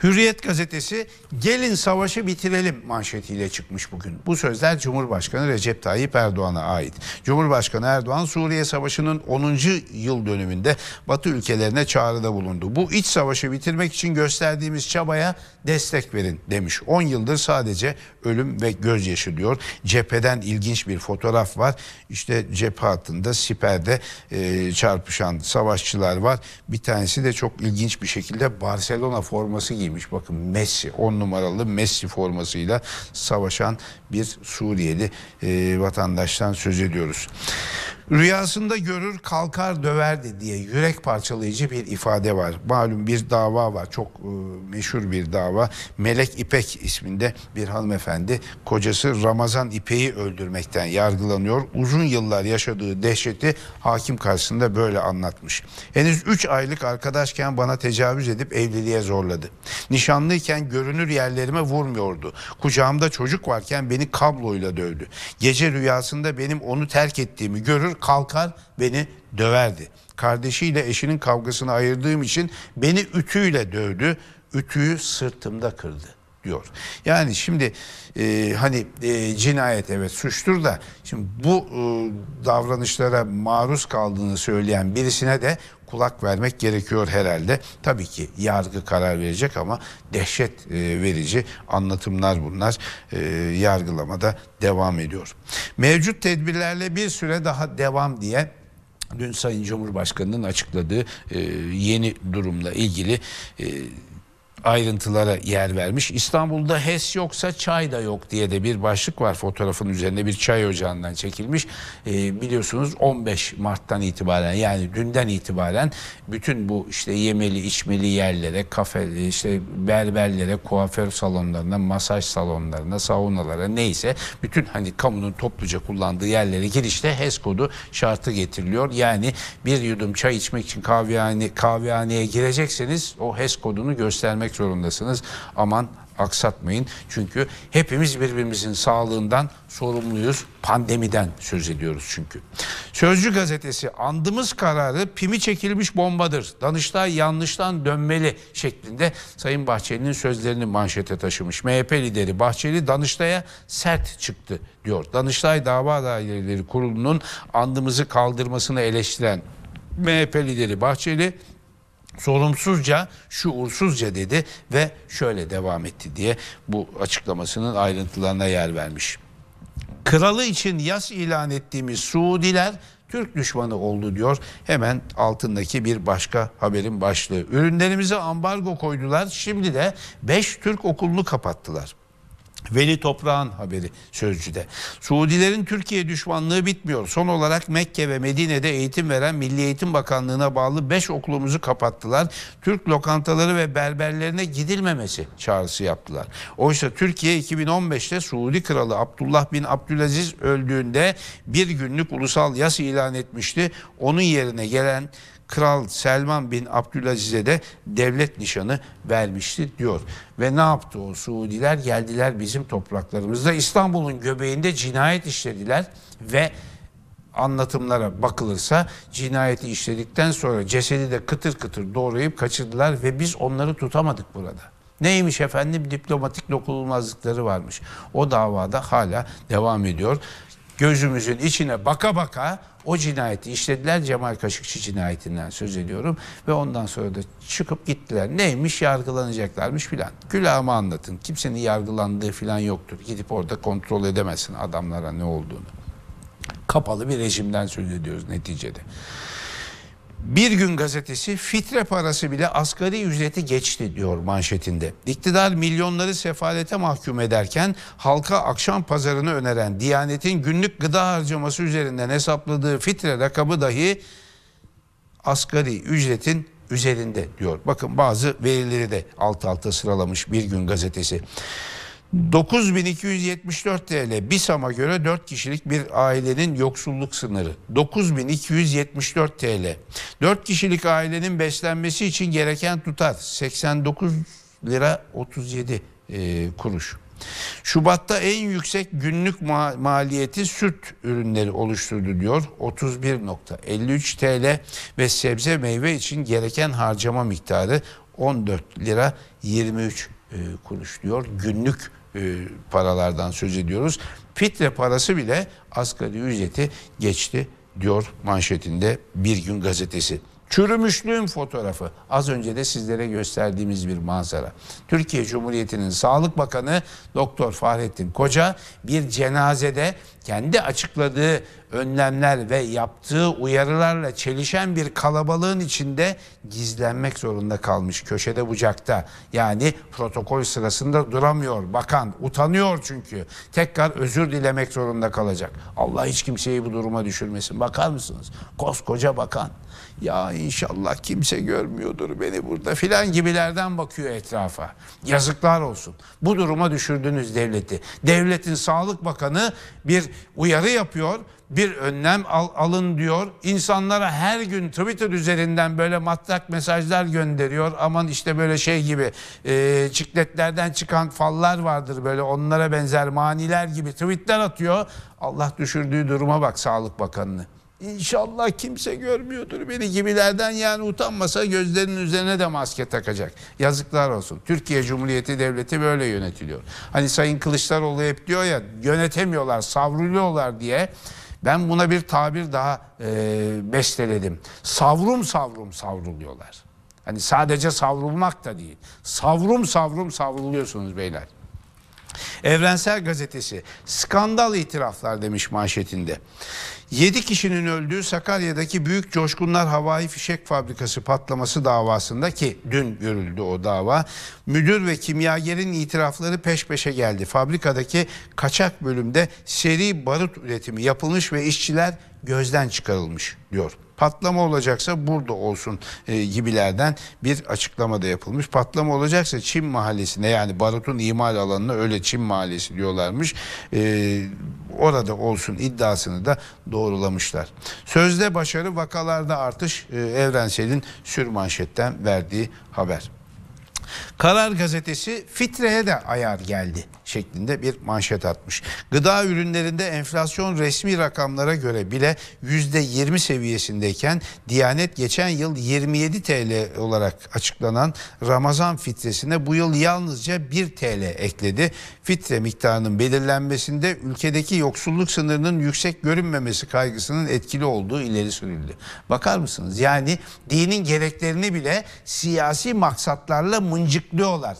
Hürriyet gazetesi gelin savaşı bitirelim manşetiyle çıkmış bugün. Bu sözler Cumhurbaşkanı Recep Tayyip Erdoğan'a ait. Cumhurbaşkanı Erdoğan Suriye Savaşı'nın 10. yıl dönümünde Batı ülkelerine çağrıda bulundu. Bu iç savaşı bitirmek için gösterdiğimiz çabaya destek verin demiş. 10 yıldır sadece ölüm ve gözyaşı diyor. Cepheden ilginç bir fotoğraf var. İşte cephe hattında siperde e, çarpışan savaşçılar var. Bir tanesi de çok ilginç bir şekilde Barcelona forması giymiş giymiş. Bakın Messi, on numaralı Messi formasıyla savaşan bir Suriyeli e, vatandaştan söz ediyoruz. Rüyasında görür kalkar döverdi diye yürek parçalayıcı bir ifade var. Malum bir dava var çok e, meşhur bir dava. Melek İpek isminde bir hanımefendi kocası Ramazan İpek'i öldürmekten yargılanıyor. Uzun yıllar yaşadığı dehşeti hakim karşısında böyle anlatmış. Henüz 3 aylık arkadaşken bana tecavüz edip evliliğe zorladı. Nişanlıyken görünür yerlerime vurmuyordu. Kucağımda çocuk varken beni kabloyla dövdü. Gece rüyasında benim onu terk ettiğimi görür kalkar beni döverdi. Kardeşiyle eşinin kavgasını ayırdığım için beni ütüyle dövdü. Ütüyü sırtımda kırdı diyor. Yani şimdi e, hani e, cinayet evet suçtur da şimdi bu e, davranışlara maruz kaldığını söyleyen birisine de kulak vermek gerekiyor herhalde. Tabii ki yargı karar verecek ama dehşet e, verici anlatımlar bunlar. E, Yargılamada devam ediyor. Mevcut tedbirlerle bir süre daha devam diye dün Sayın Cumhurbaşkanı'nın açıkladığı e, yeni durumla ilgili ayrıntılara yer vermiş. İstanbul'da HES yoksa çay da yok diye de bir başlık var fotoğrafın üzerinde bir çay ocağından çekilmiş. E, biliyorsunuz 15 Mart'tan itibaren yani dünden itibaren bütün bu işte yemeli içmeli yerlere, kafe işte berberlere, kuaför salonlarına, masaj salonlarına, saunalara neyse bütün hani kamunun topluca kullandığı yerlere girişte HES kodu şartı getiriliyor. Yani bir yudum çay içmek için kahvehane, kahvehaneye girecekseniz o HES kodunu göstermek etmek zorundasınız. Aman aksatmayın. Çünkü hepimiz birbirimizin sağlığından sorumluyuz. Pandemiden söz ediyoruz çünkü. Sözcü gazetesi andımız kararı pimi çekilmiş bombadır. Danıştay yanlıştan dönmeli şeklinde Sayın Bahçeli'nin sözlerini manşete taşımış. MHP lideri Bahçeli Danıştay'a sert çıktı diyor. Danıştay Dava Daireleri Kurulu'nun andımızı kaldırmasını eleştiren MHP lideri Bahçeli sorumsuzca, şuursuzca dedi ve şöyle devam etti diye bu açıklamasının ayrıntılarına yer vermiş. Kralı için yas ilan ettiğimiz Suudiler Türk düşmanı oldu diyor. Hemen altındaki bir başka haberin başlığı. Ürünlerimize ambargo koydular. Şimdi de 5 Türk okulunu kapattılar. Veli Toprağ'ın haberi sözcüde. Suudilerin Türkiye düşmanlığı bitmiyor. Son olarak Mekke ve Medine'de eğitim veren Milli Eğitim Bakanlığı'na bağlı 5 okulumuzu kapattılar. Türk lokantaları ve berberlerine gidilmemesi çağrısı yaptılar. Oysa Türkiye 2015'te Suudi Kralı Abdullah bin Abdülaziz öldüğünde bir günlük ulusal yas ilan etmişti. Onun yerine gelen Kral Selman bin Abdülaziz'e de devlet nişanı vermişti diyor. Ve ne yaptı o Suudiler? Geldiler bizim topraklarımızda İstanbul'un göbeğinde cinayet işlediler ve anlatımlara bakılırsa cinayeti işledikten sonra cesedi de kıtır kıtır doğrayıp kaçırdılar ve biz onları tutamadık burada. Neymiş efendim diplomatik dokunulmazlıkları varmış. O davada hala devam ediyor. Gözümüzün içine baka baka o cinayeti işlediler Cemal Kaşıkçı cinayetinden söz ediyorum. Ve ondan sonra da çıkıp gittiler. Neymiş yargılanacaklarmış filan. Külahımı anlatın. Kimsenin yargılandığı filan yoktur. Gidip orada kontrol edemezsin adamlara ne olduğunu. Kapalı bir rejimden söz ediyoruz neticede. Bir gün gazetesi fitre parası bile asgari ücreti geçti diyor manşetinde. İktidar milyonları sefalete mahkum ederken halka akşam pazarını öneren Diyanet'in günlük gıda harcaması üzerinden hesapladığı fitre rakamı dahi asgari ücretin üzerinde diyor. Bakın bazı verileri de alt alta sıralamış bir gün gazetesi. 9274 TL BİSAM'a göre 4 kişilik bir ailenin yoksulluk sınırı 9274 TL. 4 kişilik ailenin beslenmesi için gereken tutar 89 lira 37 e, kuruş. Şubat'ta en yüksek günlük ma- maliyeti süt ürünleri oluşturdu diyor. 31.53 TL ve sebze meyve için gereken harcama miktarı 14 lira 23 e, kuruş diyor. Günlük e, paralardan söz ediyoruz. Fitre parası bile asgari ücreti geçti diyor manşetinde Bir Gün Gazetesi. Çürümüşlüğün fotoğrafı. Az önce de sizlere gösterdiğimiz bir manzara. Türkiye Cumhuriyeti'nin Sağlık Bakanı Doktor Fahrettin Koca bir cenazede kendi açıkladığı önlemler ve yaptığı uyarılarla çelişen bir kalabalığın içinde gizlenmek zorunda kalmış köşede bucakta. Yani protokol sırasında duramıyor bakan utanıyor çünkü. Tekrar özür dilemek zorunda kalacak. Allah hiç kimseyi bu duruma düşürmesin. Bakar mısınız? Koskoca bakan. Ya inşallah kimse görmüyordur beni burada filan gibilerden bakıyor etrafa. Yazıklar olsun. Bu duruma düşürdünüz devleti. Devletin Sağlık Bakanı bir uyarı yapıyor. Bir önlem al, alın diyor. İnsanlara her gün Twitter üzerinden böyle matlak mesajlar gönderiyor. Aman işte böyle şey gibi e, çikletlerden çıkan fallar vardır böyle onlara benzer maniler gibi tweetler atıyor. Allah düşürdüğü duruma bak Sağlık Bakanı'nı. İnşallah kimse görmüyordur beni gibilerden yani utanmasa gözlerinin üzerine de maske takacak. Yazıklar olsun. Türkiye Cumhuriyeti Devleti böyle yönetiliyor. Hani Sayın Kılıçdaroğlu hep diyor ya yönetemiyorlar, savruluyorlar diye. Ben buna bir tabir daha e, besteledim. Savrum savrum savruluyorlar. Hani sadece savrulmak da değil. Savrum savrum savruluyorsunuz beyler. Evrensel Gazetesi skandal itiraflar demiş manşetinde. 7 kişinin öldüğü Sakarya'daki Büyük Coşkunlar Havai Fişek Fabrikası patlaması davasında ki dün görüldü o dava. Müdür ve kimyagerin itirafları peş peşe geldi. Fabrikadaki kaçak bölümde seri barut üretimi yapılmış ve işçiler gözden çıkarılmış diyor. Patlama olacaksa burada olsun e, gibilerden bir açıklama da yapılmış. Patlama olacaksa Çin mahallesine yani barutun imal alanına öyle Çin mahallesi diyorlarmış. E, orada olsun iddiasını da doğrulamışlar. Sözde başarı vakalarda artış e, Evrensel'in sürmanşetten verdiği haber. Karar gazetesi Fitre'ye de ayar geldi şeklinde bir manşet atmış. Gıda ürünlerinde enflasyon resmi rakamlara göre bile %20 seviyesindeyken Diyanet geçen yıl 27 TL olarak açıklanan Ramazan fitresine bu yıl yalnızca 1 TL ekledi. Fitre miktarının belirlenmesinde ülkedeki yoksulluk sınırının yüksek görünmemesi kaygısının etkili olduğu ileri sürüldü. Bakar mısınız? Yani dinin gereklerini bile siyasi maksatlarla mıncıklıyorlar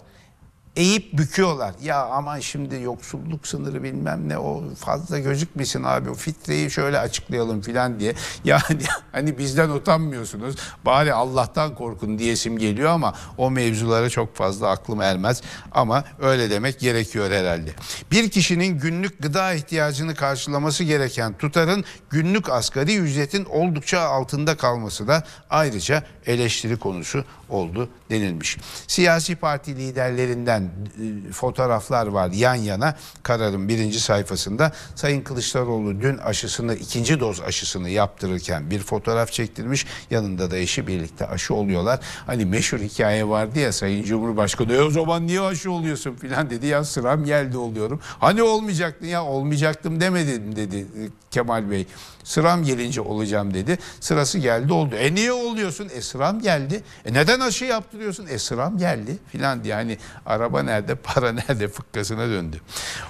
eğip büküyorlar. Ya aman şimdi yoksulluk sınırı bilmem ne o fazla gözükmesin abi o fitreyi şöyle açıklayalım filan diye. Yani hani bizden utanmıyorsunuz bari Allah'tan korkun diyesim geliyor ama o mevzulara çok fazla aklım ermez. Ama öyle demek gerekiyor herhalde. Bir kişinin günlük gıda ihtiyacını karşılaması gereken tutarın günlük asgari ücretin oldukça altında kalması da ayrıca eleştiri konusu oldu denilmiş. Siyasi parti liderlerinden e, fotoğraflar var yan yana kararın birinci sayfasında. Sayın Kılıçdaroğlu dün aşısını ikinci doz aşısını yaptırırken bir fotoğraf çektirmiş. Yanında da eşi birlikte aşı oluyorlar. Hani meşhur hikaye vardı ya Sayın Cumhurbaşkanı e o zaman niye aşı oluyorsun filan dedi ya sıram geldi oluyorum. Hani olmayacaktın ya olmayacaktım demedim dedi e, Kemal Bey. Sıram gelince olacağım dedi. Sırası geldi oldu. E niye oluyorsun? E sıram geldi. E neden aşı yaptırıyorsun? E sıram geldi filan diye. Hani araba nerede, para nerede fıkkasına döndü.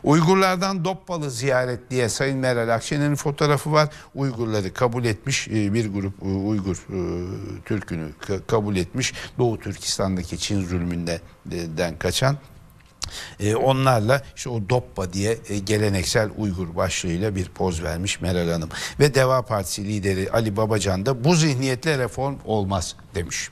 Uygurlardan Doppalı ziyaret diye Sayın Meral Akşener'in fotoğrafı var. Uygurları kabul etmiş e, bir grup e, Uygur e, Türk'ünü kabul etmiş. Doğu Türkistan'daki Çin zulmünden kaçan e, onlarla işte o doppa diye e, geleneksel Uygur başlığıyla bir poz vermiş Meral Hanım. Ve Deva Partisi lideri Ali Babacan da bu zihniyetle reform olmaz demiş.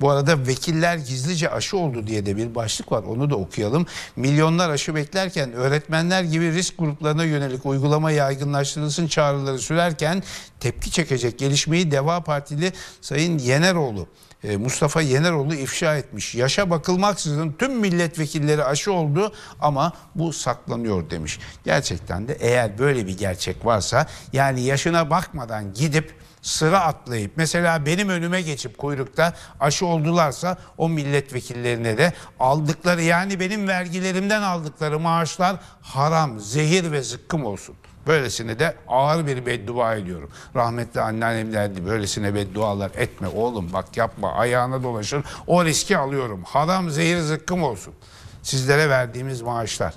Bu arada vekiller gizlice aşı oldu diye de bir başlık var. Onu da okuyalım. Milyonlar aşı beklerken öğretmenler gibi risk gruplarına yönelik uygulama yaygınlaştırılsın çağrıları sürerken tepki çekecek gelişmeyi Deva Partili Sayın Yeneroğlu ee, Mustafa Yeneroğlu ifşa etmiş. Yaşa bakılmaksızın tüm milletvekilleri aşı oldu ama bu saklanıyor demiş. Gerçekten de eğer böyle bir gerçek varsa yani yaşına bakmadan gidip sıra atlayıp mesela benim önüme geçip kuyrukta aşı oldularsa o milletvekillerine de aldıkları yani benim vergilerimden aldıkları maaşlar haram, zehir ve zıkkım olsun. Böylesine de ağır bir beddua ediyorum. Rahmetli anneannem derdi böylesine beddualar etme oğlum bak yapma ayağına dolaşır. O riski alıyorum. Haram zehir zıkkım olsun. Sizlere verdiğimiz maaşlar.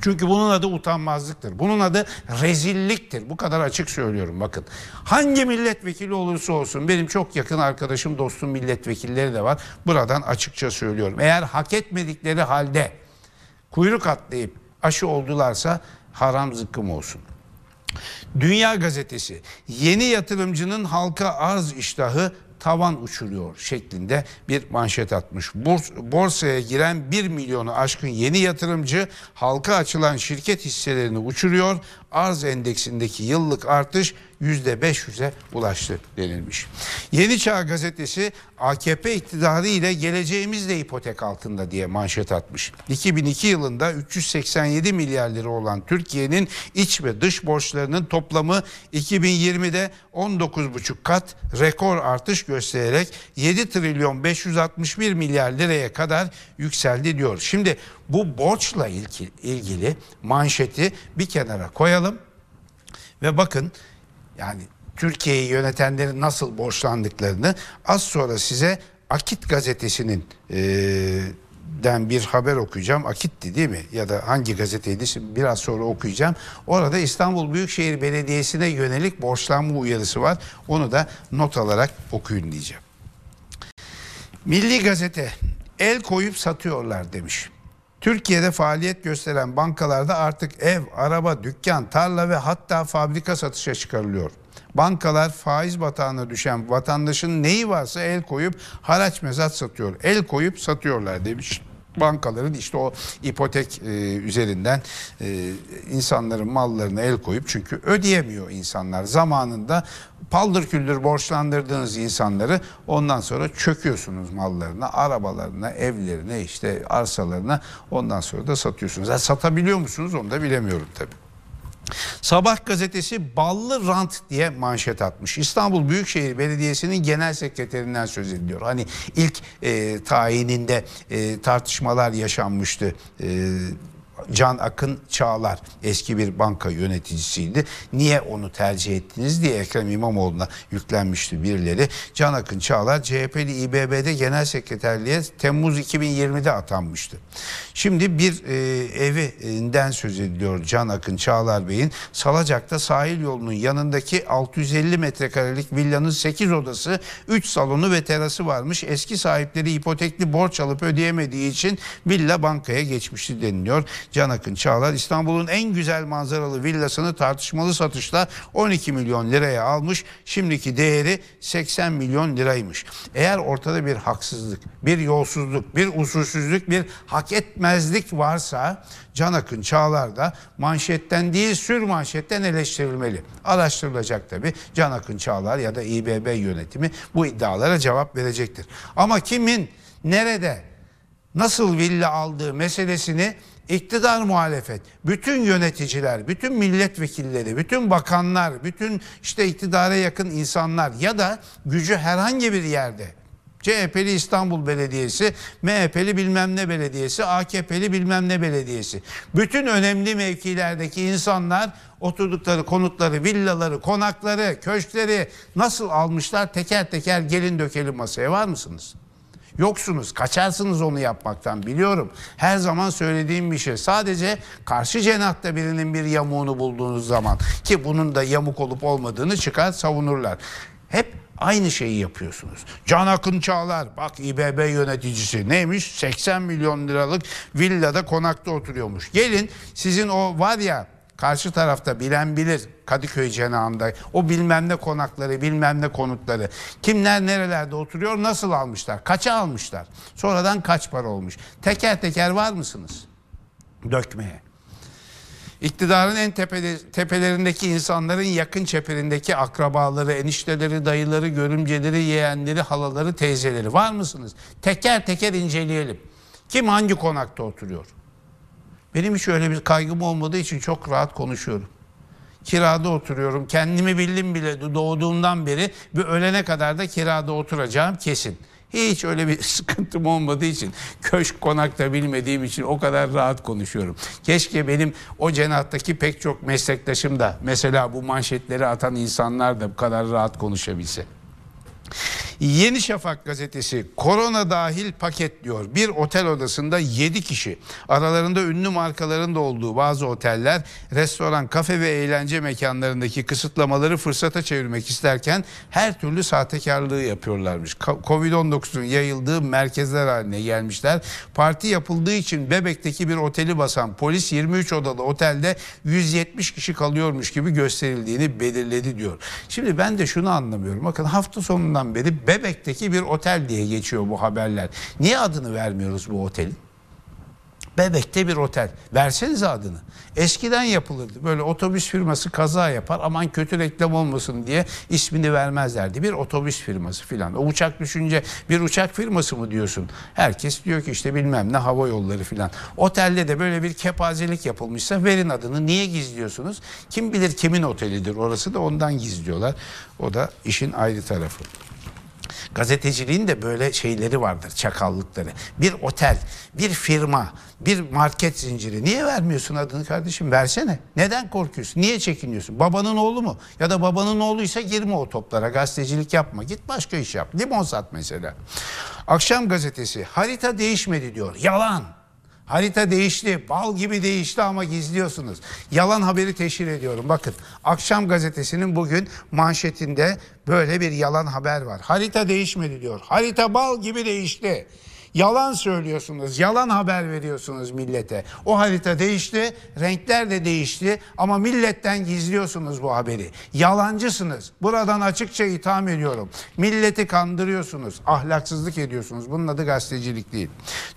Çünkü bunun adı utanmazlıktır. Bunun adı rezilliktir. Bu kadar açık söylüyorum bakın. Hangi milletvekili olursa olsun benim çok yakın arkadaşım, dostum milletvekilleri de var. Buradan açıkça söylüyorum. Eğer hak etmedikleri halde kuyruk atlayıp aşı oldularsa haram zıkkım olsun. Dünya Gazetesi yeni yatırımcının halka arz iştahı tavan uçuruyor şeklinde bir manşet atmış. Bors borsaya giren 1 milyonu aşkın yeni yatırımcı halka açılan şirket hisselerini uçuruyor. Arz endeksindeki yıllık artış %500'e ulaştı denilmiş. Yeni Çağ gazetesi AKP iktidarı ile geleceğimiz de ipotek altında diye manşet atmış. 2002 yılında 387 milyar lira olan Türkiye'nin iç ve dış borçlarının toplamı 2020'de 19,5 kat rekor artış göstererek 7 trilyon 561 milyar liraya kadar yükseldi diyor. Şimdi bu borçla ilgili manşeti bir kenara koyalım ve bakın yani Türkiye'yi yönetenlerin nasıl borçlandıklarını az sonra size Akit gazetesinin e, den bir haber okuyacağım. Akit'ti değil mi? Ya da hangi gazeteydi? Şimdi biraz sonra okuyacağım. Orada İstanbul Büyükşehir Belediyesi'ne yönelik borçlanma uyarısı var. Onu da not alarak okuyun diyeceğim. Milli Gazete el koyup satıyorlar demiş. Türkiye'de faaliyet gösteren bankalarda artık ev, araba, dükkan, tarla ve hatta fabrika satışa çıkarılıyor. Bankalar faiz batağına düşen vatandaşın neyi varsa el koyup haraç mezat satıyor. El koyup satıyorlar demiş bankaların işte o ipotek e, üzerinden e, insanların mallarına el koyup çünkü ödeyemiyor insanlar zamanında paldır küldür borçlandırdığınız insanları ondan sonra çöküyorsunuz mallarına, arabalarına, evlerine, işte arsalarına ondan sonra da satıyorsunuz. Yani satabiliyor musunuz onu da bilemiyorum tabii. Sabah gazetesi ballı rant diye manşet atmış. İstanbul Büyükşehir Belediyesi'nin genel sekreterinden söz ediliyor. Hani ilk e, tayininde e, tartışmalar yaşanmıştı e, Can Akın Çağlar eski bir banka yöneticisiydi. Niye onu tercih ettiniz diye Ekrem İmamoğlu'na yüklenmişti birileri. Can Akın Çağlar CHP'li İBB'de genel sekreterliğe Temmuz 2020'de atanmıştı. Şimdi bir e, evinden söz ediliyor Can Akın Çağlar Bey'in. Salacak'ta sahil yolunun yanındaki 650 metrekarelik villanın 8 odası, 3 salonu ve terası varmış. Eski sahipleri ipotekli borç alıp ödeyemediği için villa bankaya geçmişti deniliyor. Can Akın Çağlar İstanbul'un en güzel manzaralı villasını tartışmalı satışla 12 milyon liraya almış. Şimdiki değeri 80 milyon liraymış. Eğer ortada bir haksızlık, bir yolsuzluk, bir usulsüzlük, bir hak etmezlik varsa Can Akın Çağlar da manşetten değil sür manşetten eleştirilmeli. Araştırılacak tabii. Can Akın Çağlar ya da İBB yönetimi bu iddialara cevap verecektir. Ama kimin nerede nasıl villa aldığı meselesini iktidar muhalefet, bütün yöneticiler, bütün milletvekilleri, bütün bakanlar, bütün işte iktidara yakın insanlar ya da gücü herhangi bir yerde CHP'li İstanbul Belediyesi, MHP'li bilmem ne belediyesi, AKP'li bilmem ne belediyesi. Bütün önemli mevkilerdeki insanlar oturdukları konutları, villaları, konakları, köşkleri nasıl almışlar teker teker gelin dökelim masaya var mısınız? Yoksunuz, kaçarsınız onu yapmaktan biliyorum. Her zaman söylediğim bir şey. Sadece karşı cenahta birinin bir yamuğunu bulduğunuz zaman ki bunun da yamuk olup olmadığını çıkar savunurlar. Hep aynı şeyi yapıyorsunuz. Can Akın Çağlar bak İBB yöneticisi neymiş 80 milyon liralık villada konakta oturuyormuş. Gelin sizin o var ya Karşı tarafta bilen bilir Kadıköy cenahında. O bilmem ne konakları, bilmem ne konutları. Kimler nerelerde oturuyor, nasıl almışlar, kaça almışlar. Sonradan kaç para olmuş. Teker teker var mısınız? Dökmeye. İktidarın en tepede, tepelerindeki insanların yakın çeperindeki akrabaları, enişteleri, dayıları, görümceleri, yeğenleri, halaları, teyzeleri var mısınız? Teker teker inceleyelim. Kim hangi konakta oturuyor? Benim hiç öyle bir kaygım olmadığı için çok rahat konuşuyorum. Kirada oturuyorum. Kendimi bildim bile doğduğumdan beri bir ölene kadar da kirada oturacağım kesin. Hiç öyle bir sıkıntım olmadığı için köşk konakta bilmediğim için o kadar rahat konuşuyorum. Keşke benim o cenahtaki pek çok meslektaşım da mesela bu manşetleri atan insanlar da bu kadar rahat konuşabilse. Yeni Şafak gazetesi korona dahil paket diyor. Bir otel odasında 7 kişi. Aralarında ünlü markaların da olduğu bazı oteller restoran, kafe ve eğlence mekanlarındaki kısıtlamaları fırsata çevirmek isterken her türlü sahtekarlığı yapıyorlarmış. Covid-19'un yayıldığı merkezler haline gelmişler. Parti yapıldığı için Bebek'teki bir oteli basan polis 23 odalı otelde 170 kişi kalıyormuş gibi gösterildiğini belirledi diyor. Şimdi ben de şunu anlamıyorum. Bakın hafta sonundan beri Bebek'teki bir otel diye geçiyor bu haberler. Niye adını vermiyoruz bu otelin? Bebek'te bir otel. Verseniz adını. Eskiden yapılırdı. Böyle otobüs firması kaza yapar. Aman kötü reklam olmasın diye ismini vermezlerdi. Bir otobüs firması filan. O uçak düşünce bir uçak firması mı diyorsun? Herkes diyor ki işte bilmem ne hava yolları filan. Otelde de böyle bir kepazelik yapılmışsa verin adını. Niye gizliyorsunuz? Kim bilir kimin otelidir orası da ondan gizliyorlar. O da işin ayrı tarafı. Gazeteciliğin de böyle şeyleri vardır, çakallıkları. Bir otel, bir firma, bir market zinciri. Niye vermiyorsun adını kardeşim? Versene. Neden korkuyorsun? Niye çekiniyorsun? Babanın oğlu mu? Ya da babanın oğluysa girme o toplara. Gazetecilik yapma. Git başka iş yap. Limon sat mesela. Akşam gazetesi harita değişmedi diyor. Yalan. Harita değişti, bal gibi değişti ama gizliyorsunuz. Yalan haberi teşhir ediyorum. Bakın, Akşam Gazetesi'nin bugün manşetinde böyle bir yalan haber var. Harita değişmedi diyor. Harita bal gibi değişti. Yalan söylüyorsunuz, yalan haber veriyorsunuz millete. O harita değişti, renkler de değişti ama milletten gizliyorsunuz bu haberi. Yalancısınız. Buradan açıkça itham ediyorum. Milleti kandırıyorsunuz, ahlaksızlık ediyorsunuz. Bunun adı gazetecilik değil.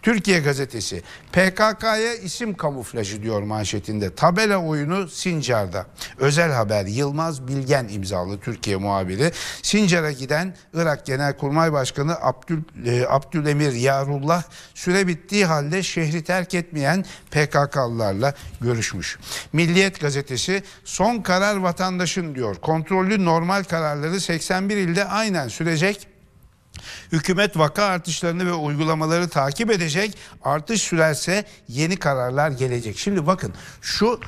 Türkiye Gazetesi, PKK'ya isim kamuflajı diyor manşetinde. Tabela oyunu Sincar'da. Özel haber Yılmaz Bilgen imzalı Türkiye muhabiri. Sincar'a giden Irak Genelkurmay Başkanı Abdül, e, Abdülemir Yar Envarullah süre bittiği halde şehri terk etmeyen PKK'lılarla görüşmüş. Milliyet gazetesi son karar vatandaşın diyor. Kontrollü normal kararları 81 ilde aynen sürecek. Hükümet vaka artışlarını ve uygulamaları takip edecek. Artış sürerse yeni kararlar gelecek. Şimdi bakın şu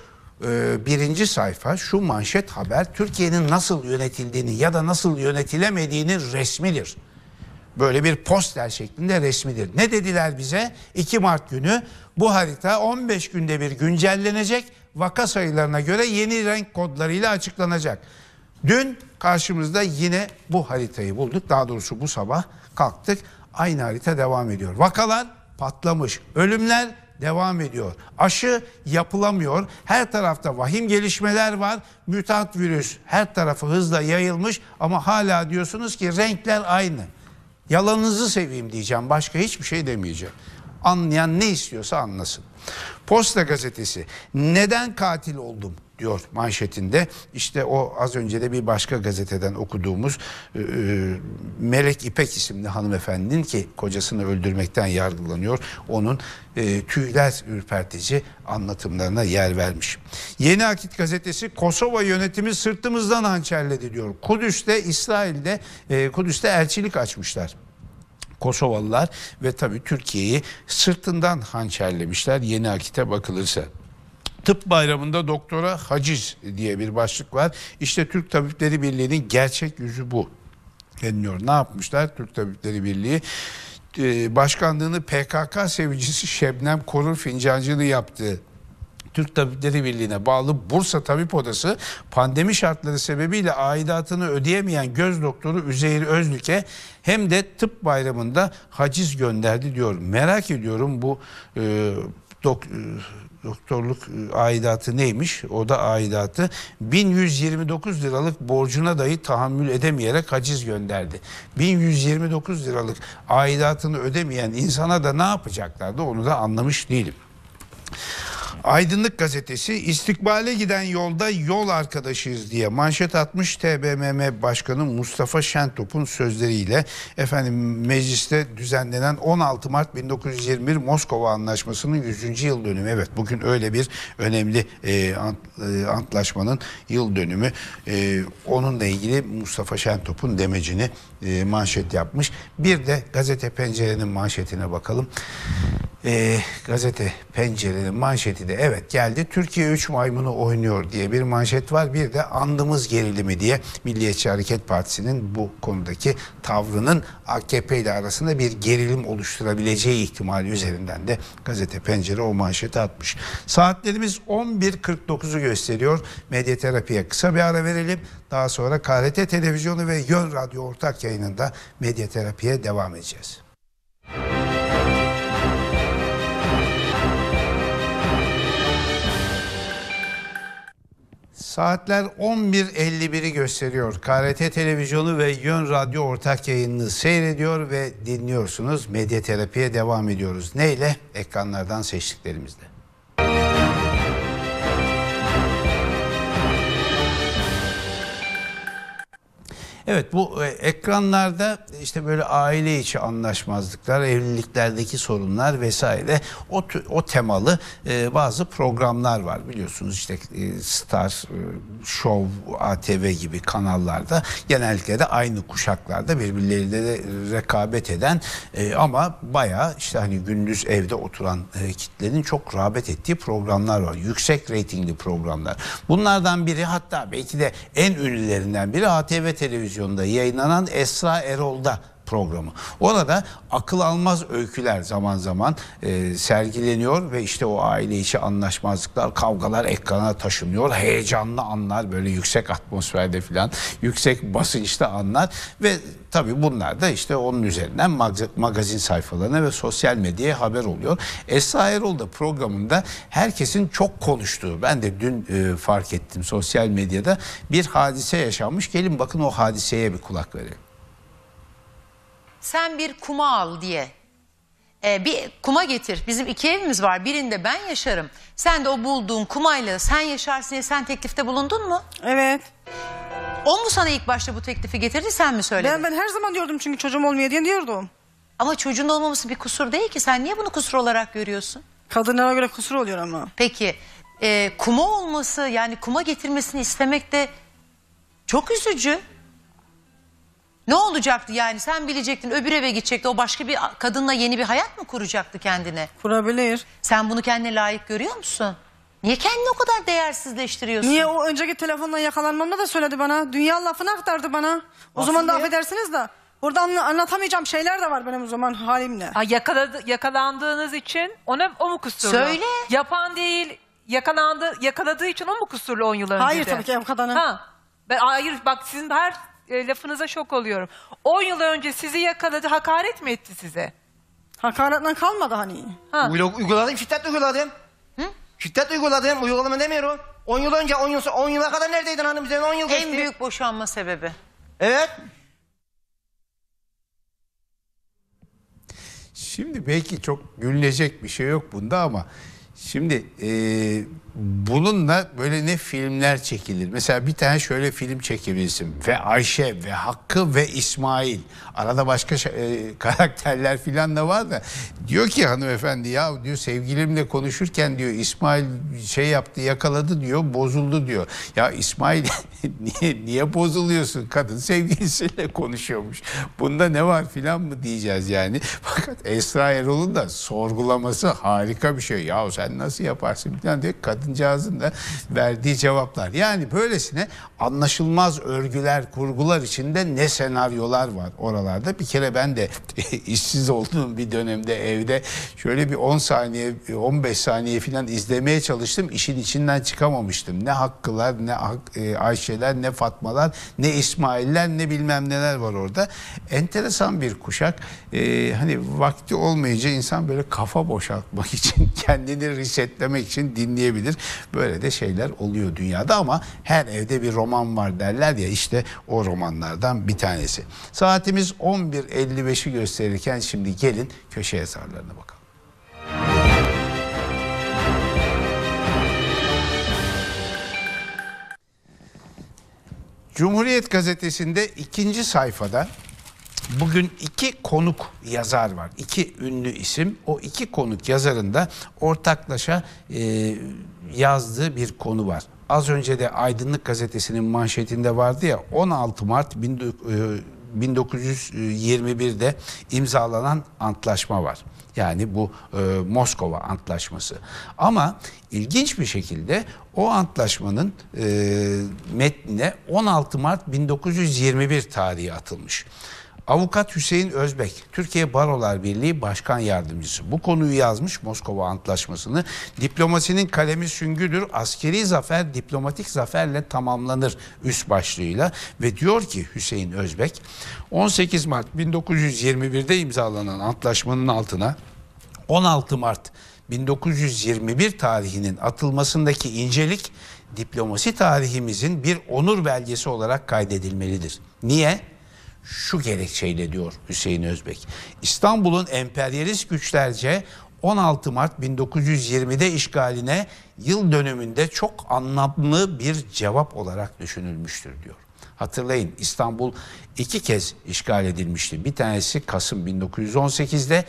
e, birinci sayfa şu manşet haber Türkiye'nin nasıl yönetildiğini ya da nasıl yönetilemediğini resmidir böyle bir poster şeklinde resmidir. Ne dediler bize? 2 Mart günü bu harita 15 günde bir güncellenecek. Vaka sayılarına göre yeni renk kodlarıyla açıklanacak. Dün karşımızda yine bu haritayı bulduk. Daha doğrusu bu sabah kalktık. Aynı harita devam ediyor. Vakalar patlamış. Ölümler devam ediyor. Aşı yapılamıyor. Her tarafta vahim gelişmeler var. Mutant virüs her tarafı hızla yayılmış ama hala diyorsunuz ki renkler aynı. Yalanınızı seveyim diyeceğim. Başka hiçbir şey demeyeceğim. Anlayan ne istiyorsa anlasın. Posta gazetesi. Neden katil oldum? diyor manşetinde. İşte o az önce de bir başka gazeteden okuduğumuz e, e, Melek İpek isimli hanımefendinin ki kocasını öldürmekten yargılanıyor. Onun e, tüyler ürpertici anlatımlarına yer vermiş. Yeni Akit gazetesi Kosova yönetimi sırtımızdan hançerledi diyor. Kudüs'te İsrail'de e, Kudüs'te elçilik açmışlar. Kosovalılar ve tabii Türkiye'yi sırtından hançerlemişler yeni akite bakılırsa. Tıp bayramında doktora haciz diye bir başlık var. İşte Türk Tabipleri Birliği'nin gerçek yüzü bu deniliyor. Ne yapmışlar Türk Tabipleri Birliği? Ee, başkanlığını PKK sevicisi Şebnem Korur Fincancı'nı yaptı. Türk Tabipleri Birliği'ne bağlı Bursa Tabip Odası pandemi şartları sebebiyle aidatını ödeyemeyen göz doktoru Üzeyir Özlük'e hem de tıp bayramında haciz gönderdi diyor. Merak ediyorum bu e, dok, doktorluk e, aidatı neymiş? O da aidatı. 1129 liralık borcuna dahi tahammül edemeyerek haciz gönderdi. 1129 liralık aidatını ödemeyen insana da ne yapacaklardı onu da anlamış değilim. Aydınlık gazetesi istikbale giden yolda yol arkadaşıyız diye manşet atmış TBMM Başkanı Mustafa Şentop'un sözleriyle efendim mecliste düzenlenen 16 Mart 1921 Moskova Anlaşması'nın 100. yıl dönümü. Evet bugün öyle bir önemli e, ant, e, antlaşmanın yıl dönümü. E, onunla ilgili Mustafa Şentop'un demecini e, manşet yapmış. Bir de gazete pencerenin manşetine bakalım. E, gazete pencerenin manşeti gelmedi. Evet geldi. Türkiye 3 maymunu oynuyor diye bir manşet var. Bir de andımız gerilimi diye Milliyetçi Hareket Partisi'nin bu konudaki tavrının AKP ile arasında bir gerilim oluşturabileceği ihtimali üzerinden de gazete pencere o manşeti atmış. Saatlerimiz 11.49'u gösteriyor. Medya terapiye kısa bir ara verelim. Daha sonra KRT Televizyonu ve Yön Radyo ortak yayınında medya terapiye devam edeceğiz. Müzik Saatler 11.51'i gösteriyor. KRT Televizyonu ve Yön Radyo ortak yayınını seyrediyor ve dinliyorsunuz. Medya terapiye devam ediyoruz. Neyle? Ekranlardan seçtiklerimizle. Evet bu e, ekranlarda e, işte böyle aile içi anlaşmazlıklar, evliliklerdeki sorunlar vesaire o, o temalı e, bazı programlar var biliyorsunuz işte Star, Show, ATV gibi kanallarda genellikle de aynı kuşaklarda birbirleriyle de rekabet eden ama baya işte hani gündüz evde oturan kitlenin çok rağbet ettiği programlar var. Yüksek reytingli programlar. Bunlardan biri hatta belki de en ünlülerinden biri ATV televizyonu televizyonda yayınlanan Esra Erol'da programı. Orada akıl almaz öyküler zaman zaman e, sergileniyor ve işte o aile içi anlaşmazlıklar, kavgalar ekrana taşınıyor. Heyecanlı anlar böyle yüksek atmosferde filan, yüksek basınçta anlar ve tabii bunlar da işte onun üzerinden magazin sayfalarına ve sosyal medyaya haber oluyor. Esra Erol da programında herkesin çok konuştuğu, ben de dün e, fark ettim sosyal medyada bir hadise yaşanmış. Gelin bakın o hadiseye bir kulak verelim sen bir kuma al diye e, bir kuma getir. Bizim iki evimiz var. Birinde ben yaşarım. Sen de o bulduğun kumayla sen yaşarsın diye sen teklifte bulundun mu? Evet. O mu sana ilk başta bu teklifi getirdi sen mi söyledin? Ben ben her zaman diyordum çünkü çocuğum olmuyor diye diyordum. Ama çocuğun olmaması bir kusur değil ki. Sen niye bunu kusur olarak görüyorsun? Kadınlara göre kusur oluyor ama. Peki e, kuma olması yani kuma getirmesini istemek de çok üzücü. Ne olacaktı yani sen bilecektin öbür eve gidecekti o başka bir kadınla yeni bir hayat mı kuracaktı kendine? Kurabilir. Sen bunu kendine layık görüyor musun? Niye kendini o kadar değersizleştiriyorsun? Niye o önceki telefonla yakalanmamda da söyledi bana. Dünya lafını aktardı bana. O Nasıl zaman da affedersiniz de. Burada anlatamayacağım şeyler de var benim o zaman halimle. Ay yakaladı, yakalandığınız için ona o mu kusurlu? Söyle. Yapan değil, yakalandı, yakaladığı için o mu kusurlu 10 yıl önce? Hayır tabii ki ev kadını. Ha. Ben, hayır bak sizin her e, lafınıza şok oluyorum. 10 yıl önce sizi yakaladı, hakaret mi etti size? Hakaretten kalmadı hani. Ha. Uyguladım, şiddet uyguladım. Hı? Şiddet uyguladım, uygulama demiyorum. 10 yıl önce, 10 yıl sonra, 10 yıla kadar neredeydin hanım? Üzerine 10 yıl geçti. En büyük boşanma sebebi. Evet. Şimdi belki çok gülünecek bir şey yok bunda ama şimdi eee bununla böyle ne filmler çekilir. Mesela bir tane şöyle film çekebilirsin. Ve Ayşe ve Hakkı ve İsmail. Arada başka şey, e, karakterler filan da var da. Diyor ki hanımefendi ya diyor sevgilimle konuşurken diyor İsmail şey yaptı yakaladı diyor bozuldu diyor. Ya İsmail niye, niye bozuluyorsun? Kadın sevgilisiyle konuşuyormuş. Bunda ne var filan mı diyeceğiz yani. Fakat Esra Erol'un da sorgulaması harika bir şey. Ya sen nasıl yaparsın filan diye kadın kadıncağızın da verdiği cevaplar. Yani böylesine anlaşılmaz örgüler, kurgular içinde ne senaryolar var oralarda. Bir kere ben de işsiz olduğum bir dönemde evde şöyle bir 10 saniye, 15 saniye falan izlemeye çalıştım. İşin içinden çıkamamıştım. Ne Hakkılar, ne e, Ayşeler, ne Fatmalar, ne İsmailler, ne bilmem neler var orada. Enteresan bir kuşak. Ee, hani vakti olmayınca insan böyle kafa boşaltmak için, kendini resetlemek için dinleyebilir olabilir. Böyle de şeyler oluyor dünyada ama her evde bir roman var derler ya işte o romanlardan bir tanesi. Saatimiz 11.55'i gösterirken şimdi gelin köşe yazarlarına bakalım. Cumhuriyet gazetesinde ikinci sayfada Bugün iki konuk yazar var. İki ünlü isim. O iki konuk yazarın da ortaklaşa e, yazdığı bir konu var. Az önce de Aydınlık Gazetesi'nin manşetinde vardı ya 16 Mart 1921'de e, imzalanan antlaşma var. Yani bu e, Moskova Antlaşması. Ama ilginç bir şekilde o antlaşmanın e, metnine 16 Mart 1921 tarihi atılmış. Avukat Hüseyin Özbek, Türkiye Barolar Birliği Başkan Yardımcısı. Bu konuyu yazmış Moskova Antlaşması'nı. Diplomasinin kalemi süngüdür. Askeri zafer diplomatik zaferle tamamlanır üst başlığıyla. Ve diyor ki Hüseyin Özbek, 18 Mart 1921'de imzalanan antlaşmanın altına 16 Mart 1921 tarihinin atılmasındaki incelik diplomasi tarihimizin bir onur belgesi olarak kaydedilmelidir. Niye? şu gerekçeyle diyor Hüseyin Özbek. İstanbul'un emperyalist güçlerce 16 Mart 1920'de işgaline yıl dönümünde çok anlamlı bir cevap olarak düşünülmüştür diyor. Hatırlayın İstanbul iki kez işgal edilmişti. Bir tanesi Kasım 1918'de,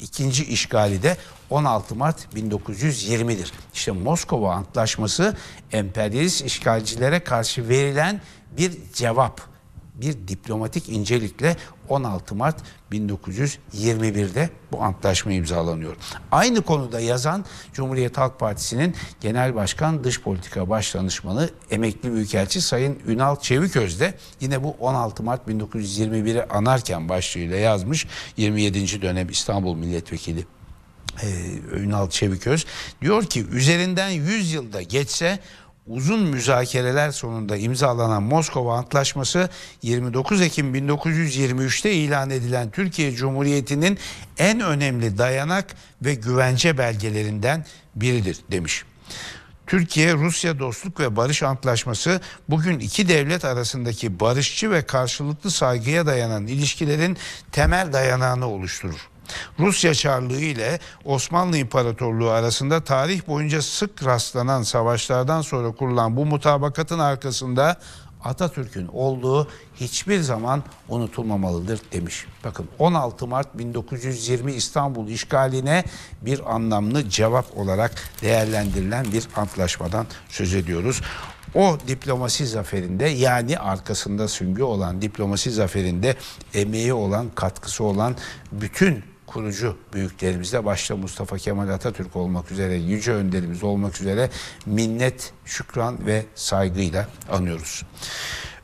ikinci işgali de 16 Mart 1920'dir. İşte Moskova Antlaşması emperyalist işgalcilere karşı verilen bir cevap bir diplomatik incelikle 16 Mart 1921'de bu antlaşma imzalanıyor. Aynı konuda yazan Cumhuriyet Halk Partisi'nin Genel Başkan Dış Politika Başdanışmanı emekli Büyükelçi Sayın Ünal Çeviköz de yine bu 16 Mart 1921'i anarken başlığıyla yazmış 27. dönem İstanbul Milletvekili e, Ünal Çeviköz diyor ki üzerinden 100 yılda geçse uzun müzakereler sonunda imzalanan Moskova Antlaşması 29 Ekim 1923'te ilan edilen Türkiye Cumhuriyeti'nin en önemli dayanak ve güvence belgelerinden biridir demiş. Türkiye-Rusya Dostluk ve Barış Antlaşması bugün iki devlet arasındaki barışçı ve karşılıklı saygıya dayanan ilişkilerin temel dayanağını oluşturur. Rusya Çarlığı ile Osmanlı İmparatorluğu arasında tarih boyunca sık rastlanan savaşlardan sonra kurulan bu mutabakatın arkasında Atatürk'ün olduğu hiçbir zaman unutulmamalıdır demiş. Bakın 16 Mart 1920 İstanbul işgaline bir anlamlı cevap olarak değerlendirilen bir antlaşmadan söz ediyoruz. O diplomasi zaferinde yani arkasında süngü olan diplomasi zaferinde emeği olan, katkısı olan bütün kurucu büyüklerimizle başta Mustafa Kemal Atatürk olmak üzere yüce önderimiz olmak üzere minnet, şükran ve saygıyla anıyoruz.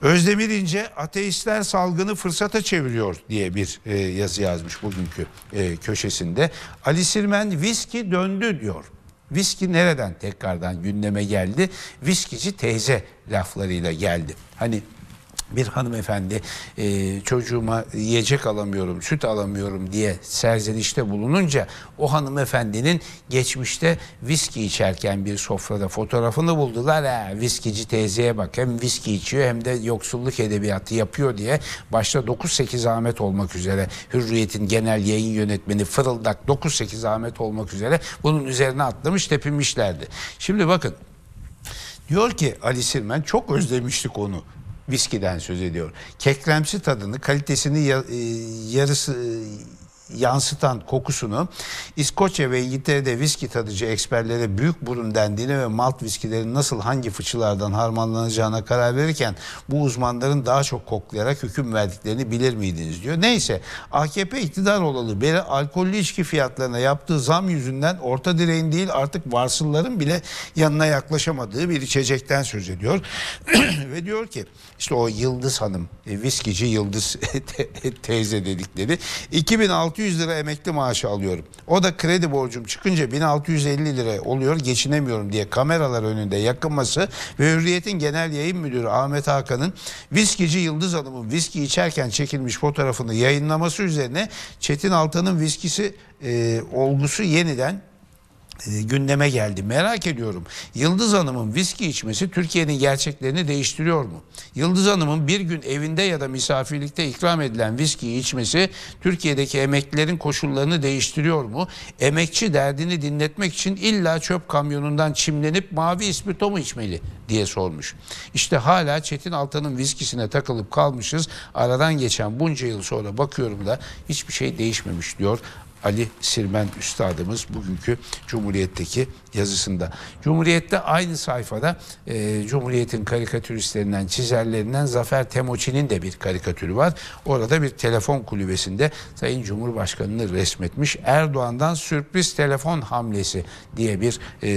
Özdemir İnce ateistler salgını fırsata çeviriyor diye bir e, yazı yazmış bugünkü e, köşesinde. Ali Sirmen viski döndü diyor. Viski nereden tekrardan gündeme geldi? Viskici teyze laflarıyla geldi. Hani bir hanımefendi e, çocuğuma yiyecek alamıyorum, süt alamıyorum diye serzenişte bulununca o hanımefendinin geçmişte viski içerken bir sofrada fotoğrafını buldular. Ha, viskici teyzeye bak hem viski içiyor hem de yoksulluk edebiyatı yapıyor diye başta 9-8 Ahmet olmak üzere Hürriyet'in genel yayın yönetmeni Fırıldak 9-8 Ahmet olmak üzere bunun üzerine atlamış tepinmişlerdi. Şimdi bakın Diyor ki Ali Sirmen çok özlemiştik onu viskiden söz ediyor. Keklemsi tadını, kalitesini e, yarısı yansıtan kokusunu İskoçya ve İngiltere'de viski tadıcı eksperlere büyük burun dendiğine ve malt viskilerin nasıl hangi fıçılardan harmanlanacağına karar verirken bu uzmanların daha çok koklayarak hüküm verdiklerini bilir miydiniz diyor. Neyse AKP iktidar olalı beri alkollü içki fiyatlarına yaptığı zam yüzünden orta direğin değil artık varsılların bile yanına yaklaşamadığı bir içecekten söz ediyor. ve diyor ki işte o Yıldız Hanım, e, viskici Yıldız teyze dedikleri 2006 600 lira emekli maaşı alıyorum. O da kredi borcum çıkınca 1650 lira oluyor geçinemiyorum diye kameralar önünde yakınması ve Hürriyet'in genel yayın müdürü Ahmet Hakan'ın viskici Yıldız Hanım'ın viski içerken çekilmiş fotoğrafını yayınlaması üzerine Çetin Altan'ın viskisi e, olgusu yeniden e, gündeme geldi. Merak ediyorum. Yıldız Hanım'ın viski içmesi Türkiye'nin gerçeklerini değiştiriyor mu? Yıldız Hanım'ın bir gün evinde ya da misafirlikte ikram edilen viskiyi içmesi Türkiye'deki emeklilerin koşullarını değiştiriyor mu? Emekçi derdini dinletmek için illa çöp kamyonundan çimlenip mavi ispirto mu içmeli diye sormuş. İşte hala Çetin Altan'ın viskisine takılıp kalmışız. Aradan geçen bunca yıl sonra bakıyorum da hiçbir şey değişmemiş diyor Ali Sirmen Üstadımız bugünkü Cumhuriyet'teki yazısında. Cumhuriyet'te aynı sayfada e, Cumhuriyet'in karikatüristlerinden, çizerlerinden Zafer Temoçin'in de bir karikatürü var. Orada bir telefon kulübesinde Sayın Cumhurbaşkanı'nı resmetmiş. Erdoğan'dan sürpriz telefon hamlesi diye bir e,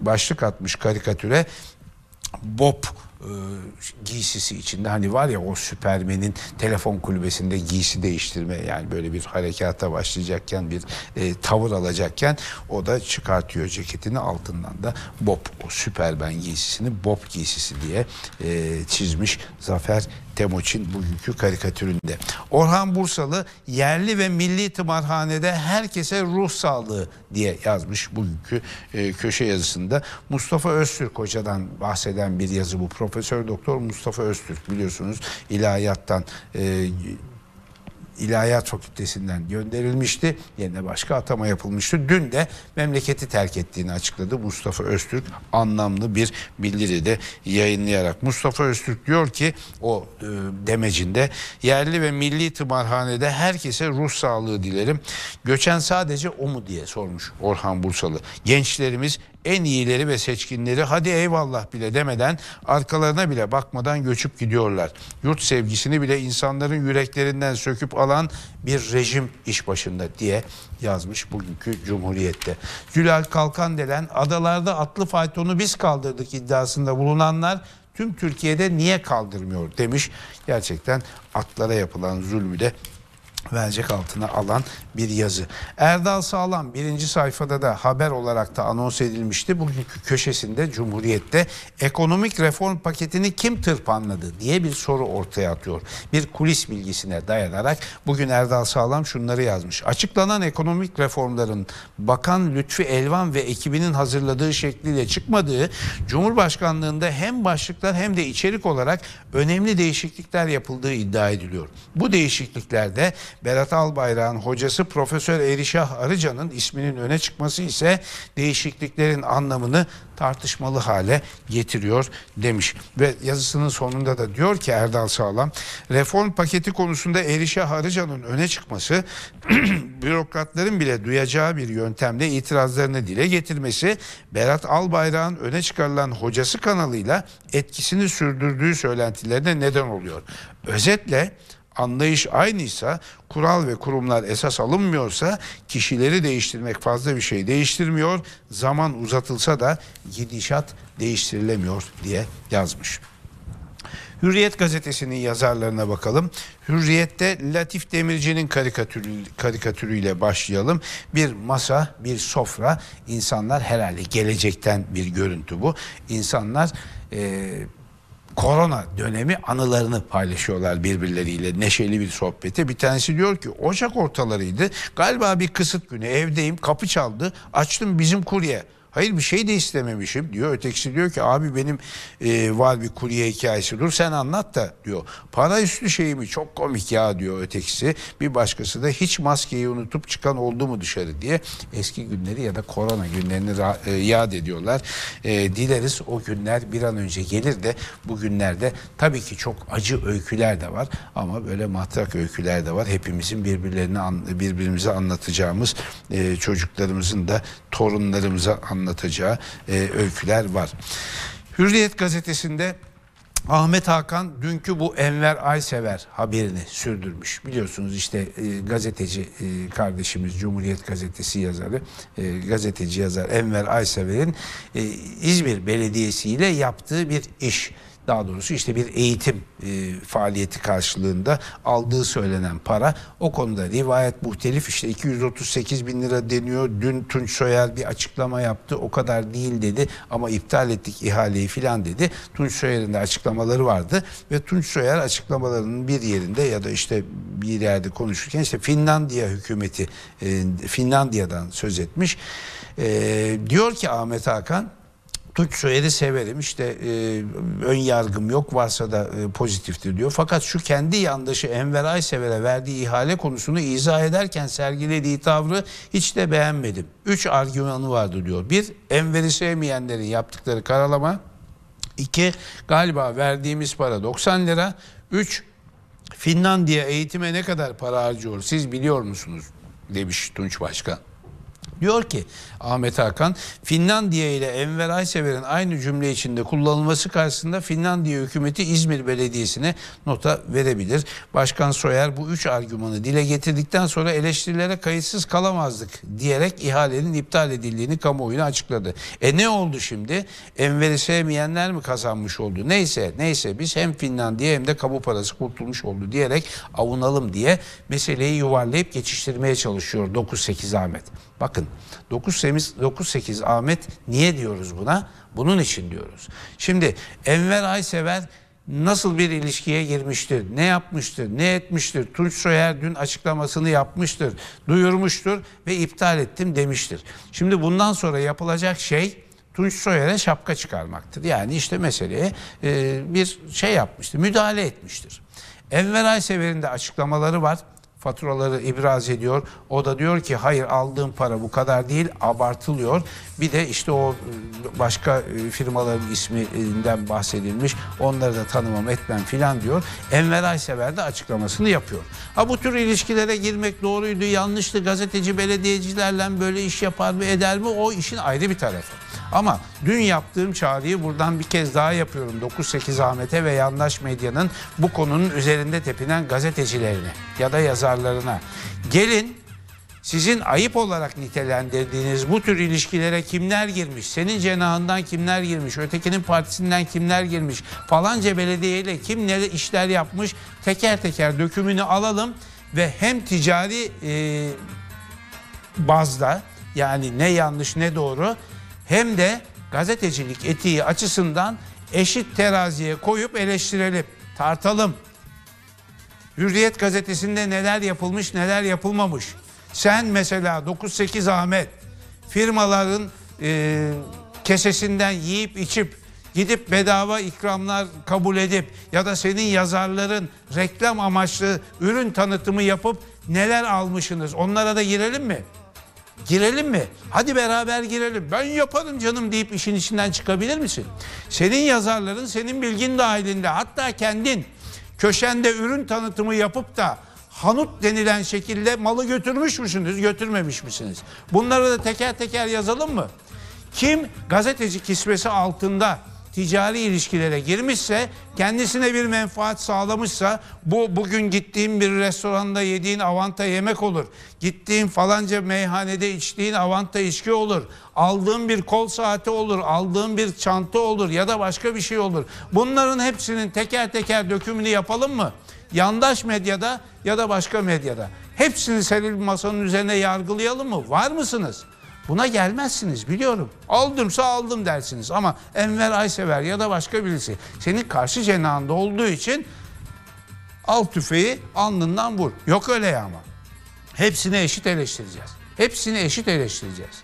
başlık atmış karikatüre. BOP e, giysisi içinde hani var ya o Süpermen'in telefon kulübesinde giysi değiştirme yani böyle bir harekata başlayacakken bir e, tavır alacakken o da çıkartıyor ceketini altından da Bob o Süpermen giysisini Bob giysisi diye e, çizmiş Zafer Temuçin bugünkü karikatüründe. Orhan Bursalı yerli ve milli tımarhanede herkese ruh sağlığı diye yazmış bugünkü e, köşe yazısında. Mustafa Öztürk hocadan bahseden bir yazı bu. Profesör Doktor Mustafa Öztürk biliyorsunuz ilahiyattan e, İlahiyat Fakültesinden gönderilmişti. Yerine başka atama yapılmıştı. Dün de memleketi terk ettiğini açıkladı Mustafa Öztürk anlamlı bir bildiri de yayınlayarak. Mustafa Öztürk diyor ki o e, demecinde yerli ve milli tımarhanede herkese ruh sağlığı dilerim. Göçen sadece o mu diye sormuş Orhan Bursalı. Gençlerimiz en iyileri ve seçkinleri hadi eyvallah bile demeden arkalarına bile bakmadan göçüp gidiyorlar. Yurt sevgisini bile insanların yüreklerinden söküp alan bir rejim iş başında diye yazmış bugünkü Cumhuriyet'te. Gülal denen adalarda atlı faytonu biz kaldırdık iddiasında bulunanlar tüm Türkiye'de niye kaldırmıyor demiş. Gerçekten atlara yapılan zulmü de verecek altına alan bir yazı. Erdal Sağlam birinci sayfada da haber olarak da anons edilmişti. Bugünkü köşesinde Cumhuriyet'te ekonomik reform paketini kim tırpanladı diye bir soru ortaya atıyor. Bir kulis bilgisine dayanarak bugün Erdal Sağlam şunları yazmış. Açıklanan ekonomik reformların Bakan Lütfi Elvan ve ekibinin hazırladığı şekliyle çıkmadığı Cumhurbaşkanlığında hem başlıklar hem de içerik olarak önemli değişiklikler yapıldığı iddia ediliyor. Bu değişikliklerde Berat Albayrak'ın hocası Profesör Erişah Arıcan'ın isminin öne çıkması ise değişikliklerin anlamını tartışmalı hale getiriyor demiş. Ve yazısının sonunda da diyor ki Erdal Sağlam, reform paketi konusunda Erişah Arıcan'ın öne çıkması bürokratların bile duyacağı bir yöntemle itirazlarını dile getirmesi Berat Albayrak'ın öne çıkarılan hocası kanalıyla etkisini sürdürdüğü söylentilerine neden oluyor. Özetle anlayış aynıysa, kural ve kurumlar esas alınmıyorsa kişileri değiştirmek fazla bir şey değiştirmiyor. Zaman uzatılsa da gidişat değiştirilemiyor diye yazmış. Hürriyet gazetesinin yazarlarına bakalım. Hürriyet'te Latif Demirci'nin karikatürü, karikatürüyle başlayalım. Bir masa, bir sofra. İnsanlar herhalde gelecekten bir görüntü bu. İnsanlar korona dönemi anılarını paylaşıyorlar birbirleriyle neşeli bir sohbete. Bir tanesi diyor ki Ocak ortalarıydı galiba bir kısıt günü evdeyim kapı çaldı açtım bizim kurye Hayır bir şey de istememişim diyor. Ötekisi diyor ki abi benim e, var bir kurye hikayesi dur sen anlat da diyor. Para üstü şey mi çok komik ya diyor ötekisi. Bir başkası da hiç maskeyi unutup çıkan oldu mu dışarı diye eski günleri ya da korona günlerini e, yad ediyorlar. E, dileriz o günler bir an önce gelir de bu günlerde tabii ki çok acı öyküler de var ama böyle matrak öyküler de var. Hepimizin birbirlerini birbirimize anlatacağımız e, çocuklarımızın da torunlarımıza anlatacağımız anlatacağı e, öyküler var. Hürriyet gazetesinde Ahmet Hakan dünkü bu Enver Aysever haberini sürdürmüş. Biliyorsunuz işte e, gazeteci e, kardeşimiz Cumhuriyet Gazetesi yazarı, e, gazeteci yazar Enver Aysever'in e, İzmir Belediyesi ile yaptığı bir iş daha doğrusu işte bir eğitim e, faaliyeti karşılığında aldığı söylenen para. O konuda rivayet muhtelif işte 238 bin lira deniyor. Dün Tunç Soyer bir açıklama yaptı. O kadar değil dedi ama iptal ettik ihaleyi filan dedi. Tunç Soyer'in de açıklamaları vardı ve Tunç Soyer açıklamalarının bir yerinde ya da işte bir yerde konuşurken işte Finlandiya hükümeti e, Finlandiya'dan söz etmiş. E, diyor ki Ahmet Hakan Tutsu'yu severim işte e, ön yargım yok varsa da e, pozitiftir diyor. Fakat şu kendi yandaşı Enver Aysever'e verdiği ihale konusunu izah ederken sergilediği tavrı hiç de beğenmedim. Üç argümanı vardı diyor. Bir, Enver'i sevmeyenlerin yaptıkları karalama. İki, galiba verdiğimiz para 90 lira. Üç, Finlandiya eğitime ne kadar para harcıyor siz biliyor musunuz demiş Tunç Başkan. Diyor ki Ahmet Hakan, Finlandiya ile Enver Aysever'in aynı cümle içinde kullanılması karşısında Finlandiya hükümeti İzmir Belediyesi'ne nota verebilir. Başkan Soyer bu üç argümanı dile getirdikten sonra eleştirilere kayıtsız kalamazdık diyerek ihalenin iptal edildiğini kamuoyuna açıkladı. E ne oldu şimdi? Enver'i sevmeyenler mi kazanmış oldu? Neyse neyse biz hem Finlandiya hem de kamu parası kurtulmuş oldu diyerek avunalım diye meseleyi yuvarlayıp geçiştirmeye çalışıyor 9-8 Ahmet. Bakın 98 Ahmet niye diyoruz buna? Bunun için diyoruz. Şimdi Enver Aysever nasıl bir ilişkiye girmiştir, ne yapmıştır, ne etmiştir. Tunç Soyer dün açıklamasını yapmıştır, duyurmuştur ve iptal ettim demiştir. Şimdi bundan sonra yapılacak şey Tunç Soyer'e şapka çıkarmaktır. Yani işte meseleye e, bir şey yapmıştır, müdahale etmiştir. Enver Aysever'in de açıklamaları var faturaları ibraz ediyor. O da diyor ki hayır aldığım para bu kadar değil abartılıyor. Bir de işte o ıı, başka ıı, firmaların isminden bahsedilmiş. Onları da tanımam etmem filan diyor. Enver Aysever de açıklamasını yapıyor. Ha bu tür ilişkilere girmek doğruydu yanlıştı gazeteci belediyecilerle böyle iş yapar mı eder mi o işin ayrı bir tarafı. Ama dün yaptığım çağrıyı buradan bir kez daha yapıyorum. 9-8 Ahmet'e ve yandaş medyanın bu konunun üzerinde tepinen gazetecilerine ya da yazarlarına. Gelin sizin ayıp olarak nitelendirdiğiniz bu tür ilişkilere kimler girmiş? Senin cenahından kimler girmiş? Ötekinin partisinden kimler girmiş? Falanca belediyeyle kim ne işler yapmış? Teker teker dökümünü alalım ve hem ticari e, bazda yani ne yanlış ne doğru hem de gazetecilik etiği açısından eşit teraziye koyup eleştirelim, tartalım. Hürriyet gazetesinde neler yapılmış neler yapılmamış. Sen mesela 98 Ahmet firmaların e, kesesinden yiyip içip gidip bedava ikramlar kabul edip ya da senin yazarların reklam amaçlı ürün tanıtımı yapıp neler almışsınız onlara da girelim mi? Girelim mi? Hadi beraber girelim. Ben yaparım canım deyip işin içinden çıkabilir misin? Senin yazarların senin bilgin dahilinde hatta kendin köşende ürün tanıtımı yapıp da hanut denilen şekilde malı götürmüş müsünüz, götürmemiş misiniz? Bunları da teker teker yazalım mı? Kim gazeteci kisvesi altında ticari ilişkilere girmişse, kendisine bir menfaat sağlamışsa bu bugün gittiğim bir restoranda yediğin avanta yemek olur. Gittiğin falanca meyhanede içtiğin avanta içki olur. Aldığın bir kol saati olur, aldığın bir çanta olur ya da başka bir şey olur. Bunların hepsinin teker teker dökümünü yapalım mı? Yandaş medyada ya da başka medyada. Hepsini Selil Masa'nın üzerine yargılayalım mı? Var mısınız? Buna gelmezsiniz biliyorum. Aldımsa aldım dersiniz ama Enver Aysever ya da başka birisi senin karşı cenahında olduğu için al tüfeği alnından vur. Yok öyle ama. Hepsini eşit eleştireceğiz. Hepsini eşit eleştireceğiz.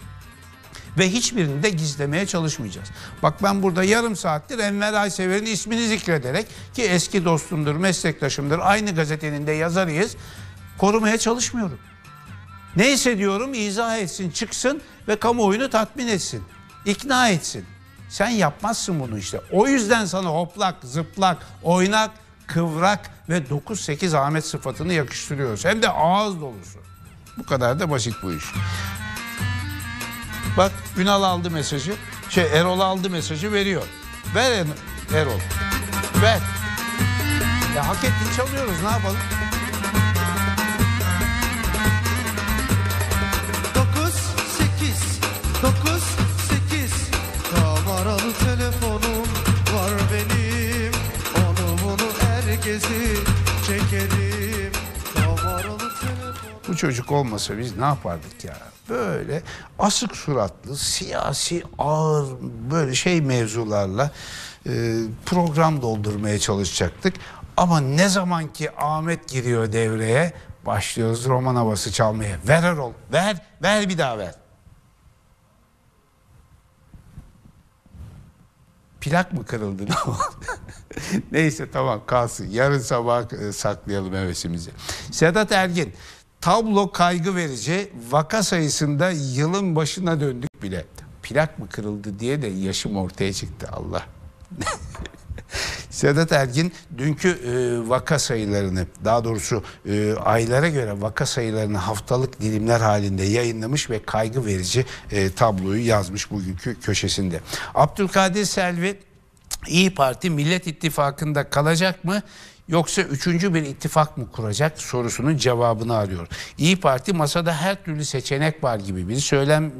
Ve hiçbirini de gizlemeye çalışmayacağız. Bak ben burada yarım saattir Enver Aysever'in ismini zikrederek ki eski dostumdur, meslektaşımdır, aynı gazetenin de yazarıyız. Korumaya çalışmıyorum. Ne hissediyorum izah etsin, çıksın ve kamuoyunu tatmin etsin. ikna etsin. Sen yapmazsın bunu işte. O yüzden sana hoplak, zıplak, oynak, kıvrak ve 9-8 Ahmet sıfatını yakıştırıyoruz. Hem de ağız dolusu. Bu kadar da basit bu iş. Bak Ünal aldı mesajı. Şey Erol aldı mesajı veriyor. Ver Erol. Ver. Ya hak ettin çalıyoruz ne yapalım? herkesi çekerim. Bu çocuk olmasa biz ne yapardık ya? Böyle asık suratlı, siyasi, ağır böyle şey mevzularla e, program doldurmaya çalışacaktık. Ama ne zaman ki Ahmet giriyor devreye başlıyoruz roman havası çalmaya. Ver Erol, ver, ver bir daha ver. Plak mı kırıldı? Neyse tamam kalsın. Yarın sabah e, saklayalım hevesimizi. Sedat Ergin, tablo kaygı verici. Vaka sayısında yılın başına döndük bile. Plak mı kırıldı diye de yaşım ortaya çıktı Allah. Sedat Ergin dünkü e, vaka sayılarını daha doğrusu e, aylara göre vaka sayılarını haftalık dilimler halinde yayınlamış ve kaygı verici e, tabloyu yazmış bugünkü köşesinde. Abdülkadir Selvi İyi Parti Millet İttifakı'nda kalacak mı? yoksa üçüncü bir ittifak mı kuracak sorusunun cevabını arıyor. İyi Parti masada her türlü seçenek var gibi bir söylem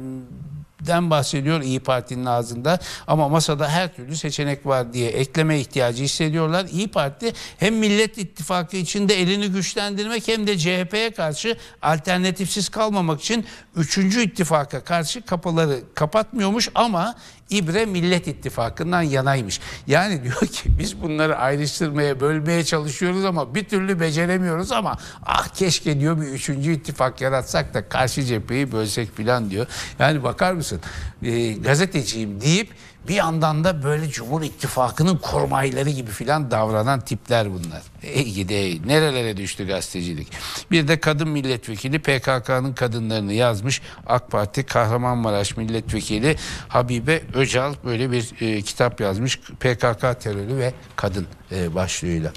den bahsediyor İyi Parti'nin ağzında ama masada her türlü seçenek var diye ekleme ihtiyacı hissediyorlar. İyi Parti hem Millet İttifakı içinde elini güçlendirmek hem de CHP'ye karşı alternatifsiz kalmamak için 3. ittifaka karşı kapıları kapatmıyormuş ama İbre Millet İttifakı'ndan yanaymış. Yani diyor ki biz bunları ayrıştırmaya, bölmeye çalışıyoruz ama bir türlü beceremiyoruz ama ah keşke diyor bir üçüncü ittifak yaratsak da karşı cepheyi bölsek filan diyor. Yani bakar mısın e, gazeteciyim deyip bir yandan da böyle Cumhur İttifakı'nın kurmayları gibi filan davranan tipler bunlar. Ey gidi ey nerelere düştü gazetecilik. Bir de kadın milletvekili PKK'nın kadınlarını yazmış. AK Parti Kahramanmaraş milletvekili Habibe Öcal böyle bir e, kitap yazmış. PKK terörü ve kadın e, başlığıyla.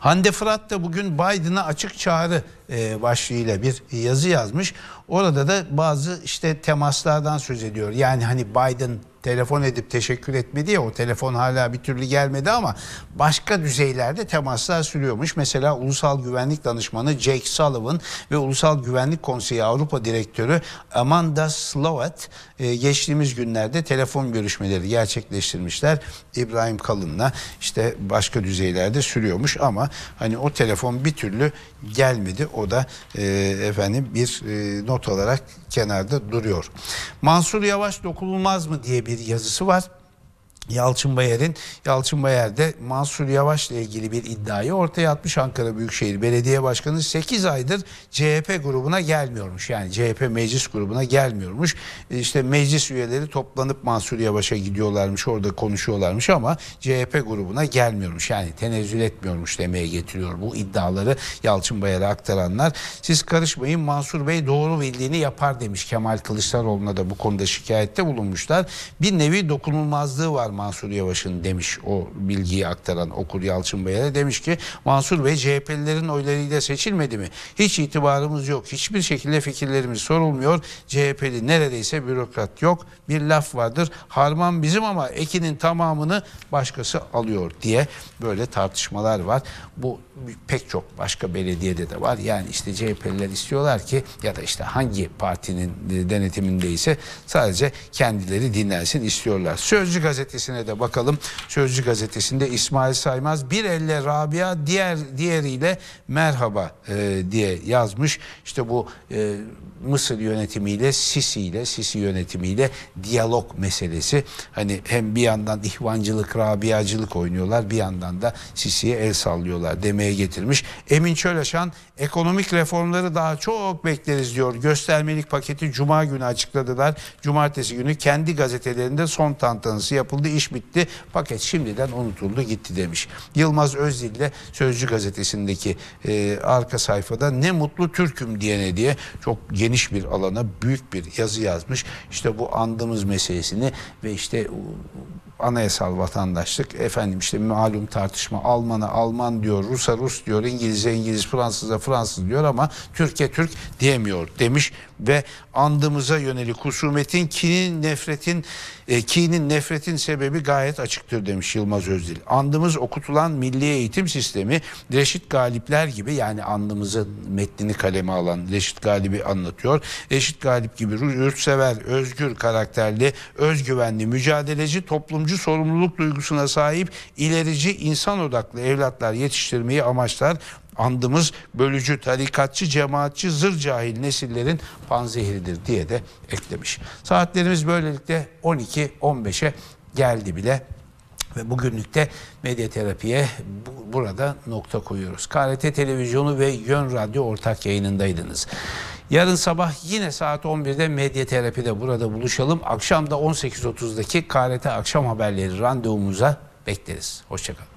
Hande Fırat da bugün Biden'a açık çağrı e, başlığıyla bir yazı yazmış. Orada da bazı işte temaslardan söz ediyor. Yani hani Biden telefon edip teşekkür etmedi ya o telefon hala bir türlü gelmedi ama başka düzeylerde temaslar sürüyormuş. Mesela Ulusal Güvenlik Danışmanı Jake Sullivan ve Ulusal Güvenlik Konseyi Avrupa Direktörü Amanda Slavat e, geçtiğimiz günlerde telefon görüşmeleri gerçekleştirmişler. İbrahim Kalın'la işte başka düzeylerde sürüyormuş ama hani o telefon bir türlü gelmedi. O da e, efendim bir e, not olarak kenarda duruyor. Mansur Yavaş dokunulmaz mı diye bir yazısı var. Yalçın Bayer'in Yalçın Bayer'de Mansur Yavaş'la ilgili bir iddiayı ortaya atmış Ankara Büyükşehir Belediye Başkanı 8 aydır CHP grubuna gelmiyormuş. Yani CHP meclis grubuna gelmiyormuş. İşte meclis üyeleri toplanıp Mansur Yavaş'a gidiyorlarmış, orada konuşuyorlarmış ama CHP grubuna gelmiyormuş. Yani tenezzül etmiyormuş demeye getiriyor bu iddiaları Yalçın Bayer'e aktaranlar. Siz karışmayın Mansur Bey doğru bildiğini yapar demiş Kemal Kılıçdaroğlu'na da bu konuda şikayette bulunmuşlar. Bir nevi dokunulmazlığı var var Mansur Yavaş'ın demiş o bilgiyi aktaran okur Yalçın Bey'e demiş ki Mansur Bey CHP'lilerin oylarıyla seçilmedi mi? Hiç itibarımız yok. Hiçbir şekilde fikirlerimiz sorulmuyor. CHP'li neredeyse bürokrat yok. Bir laf vardır. Harman bizim ama ekinin tamamını başkası alıyor diye böyle tartışmalar var. Bu pek çok başka belediyede de var. Yani işte CHP'liler istiyorlar ki ya da işte hangi partinin denetimindeyse sadece kendileri dinlensin istiyorlar. Sözcü gazetesi gazetesine de bakalım. Sözcü gazetesinde İsmail Saymaz bir elle Rabia diğer diğeriyle merhaba e, diye yazmış. İşte bu e, Mısır yönetimiyle Sisi ile Sisi yönetimiyle diyalog meselesi. Hani hem bir yandan ihvancılık, rabiacılık oynuyorlar bir yandan da Sisi'ye el sallıyorlar demeye getirmiş. Emin Çöleşan ekonomik reformları daha çok bekleriz diyor. Göstermelik paketi cuma günü açıkladılar. Cumartesi günü kendi gazetelerinde son tantanısı yapıldı iş bitti. Paket şimdiden unutuldu gitti demiş. Yılmaz Özdil de Sözcü gazetesindeki e, arka sayfada ne mutlu Türk'üm diyene diye çok geniş bir alana büyük bir yazı yazmış. İşte bu andımız meselesini ve işte anayasal vatandaşlık efendim işte malum tartışma Alman'a Alman diyor, Rus'a Rus diyor, İngiliz'e İngiliz, Fransız'a Fransız diyor ama Türkiye Türk diyemiyor demiş ve andımıza yönelik husumetin, kinin, nefretin, e, kinin, nefretin sebebi gayet açıktır demiş Yılmaz Özdil. Andımız okutulan milli eğitim sistemi Reşit Galipler gibi yani andımızın metnini kaleme alan Reşit Galip'i anlatıyor. Reşit Galip gibi yurtsever, özgür karakterli, özgüvenli, mücadeleci, toplumcu sorumluluk duygusuna sahip, ilerici, insan odaklı evlatlar yetiştirmeyi amaçlar andımız bölücü, tarikatçı, cemaatçi, zır cahil nesillerin panzehiridir diye de eklemiş. Saatlerimiz böylelikle 12-15'e geldi bile ve bugünlük de medya terapiye bu, burada nokta koyuyoruz. KRT Televizyonu ve Yön Radyo ortak yayınındaydınız. Yarın sabah yine saat 11'de medya terapide burada buluşalım. Akşam da 18.30'daki KRT akşam haberleri randevumuza bekleriz. Hoşçakalın.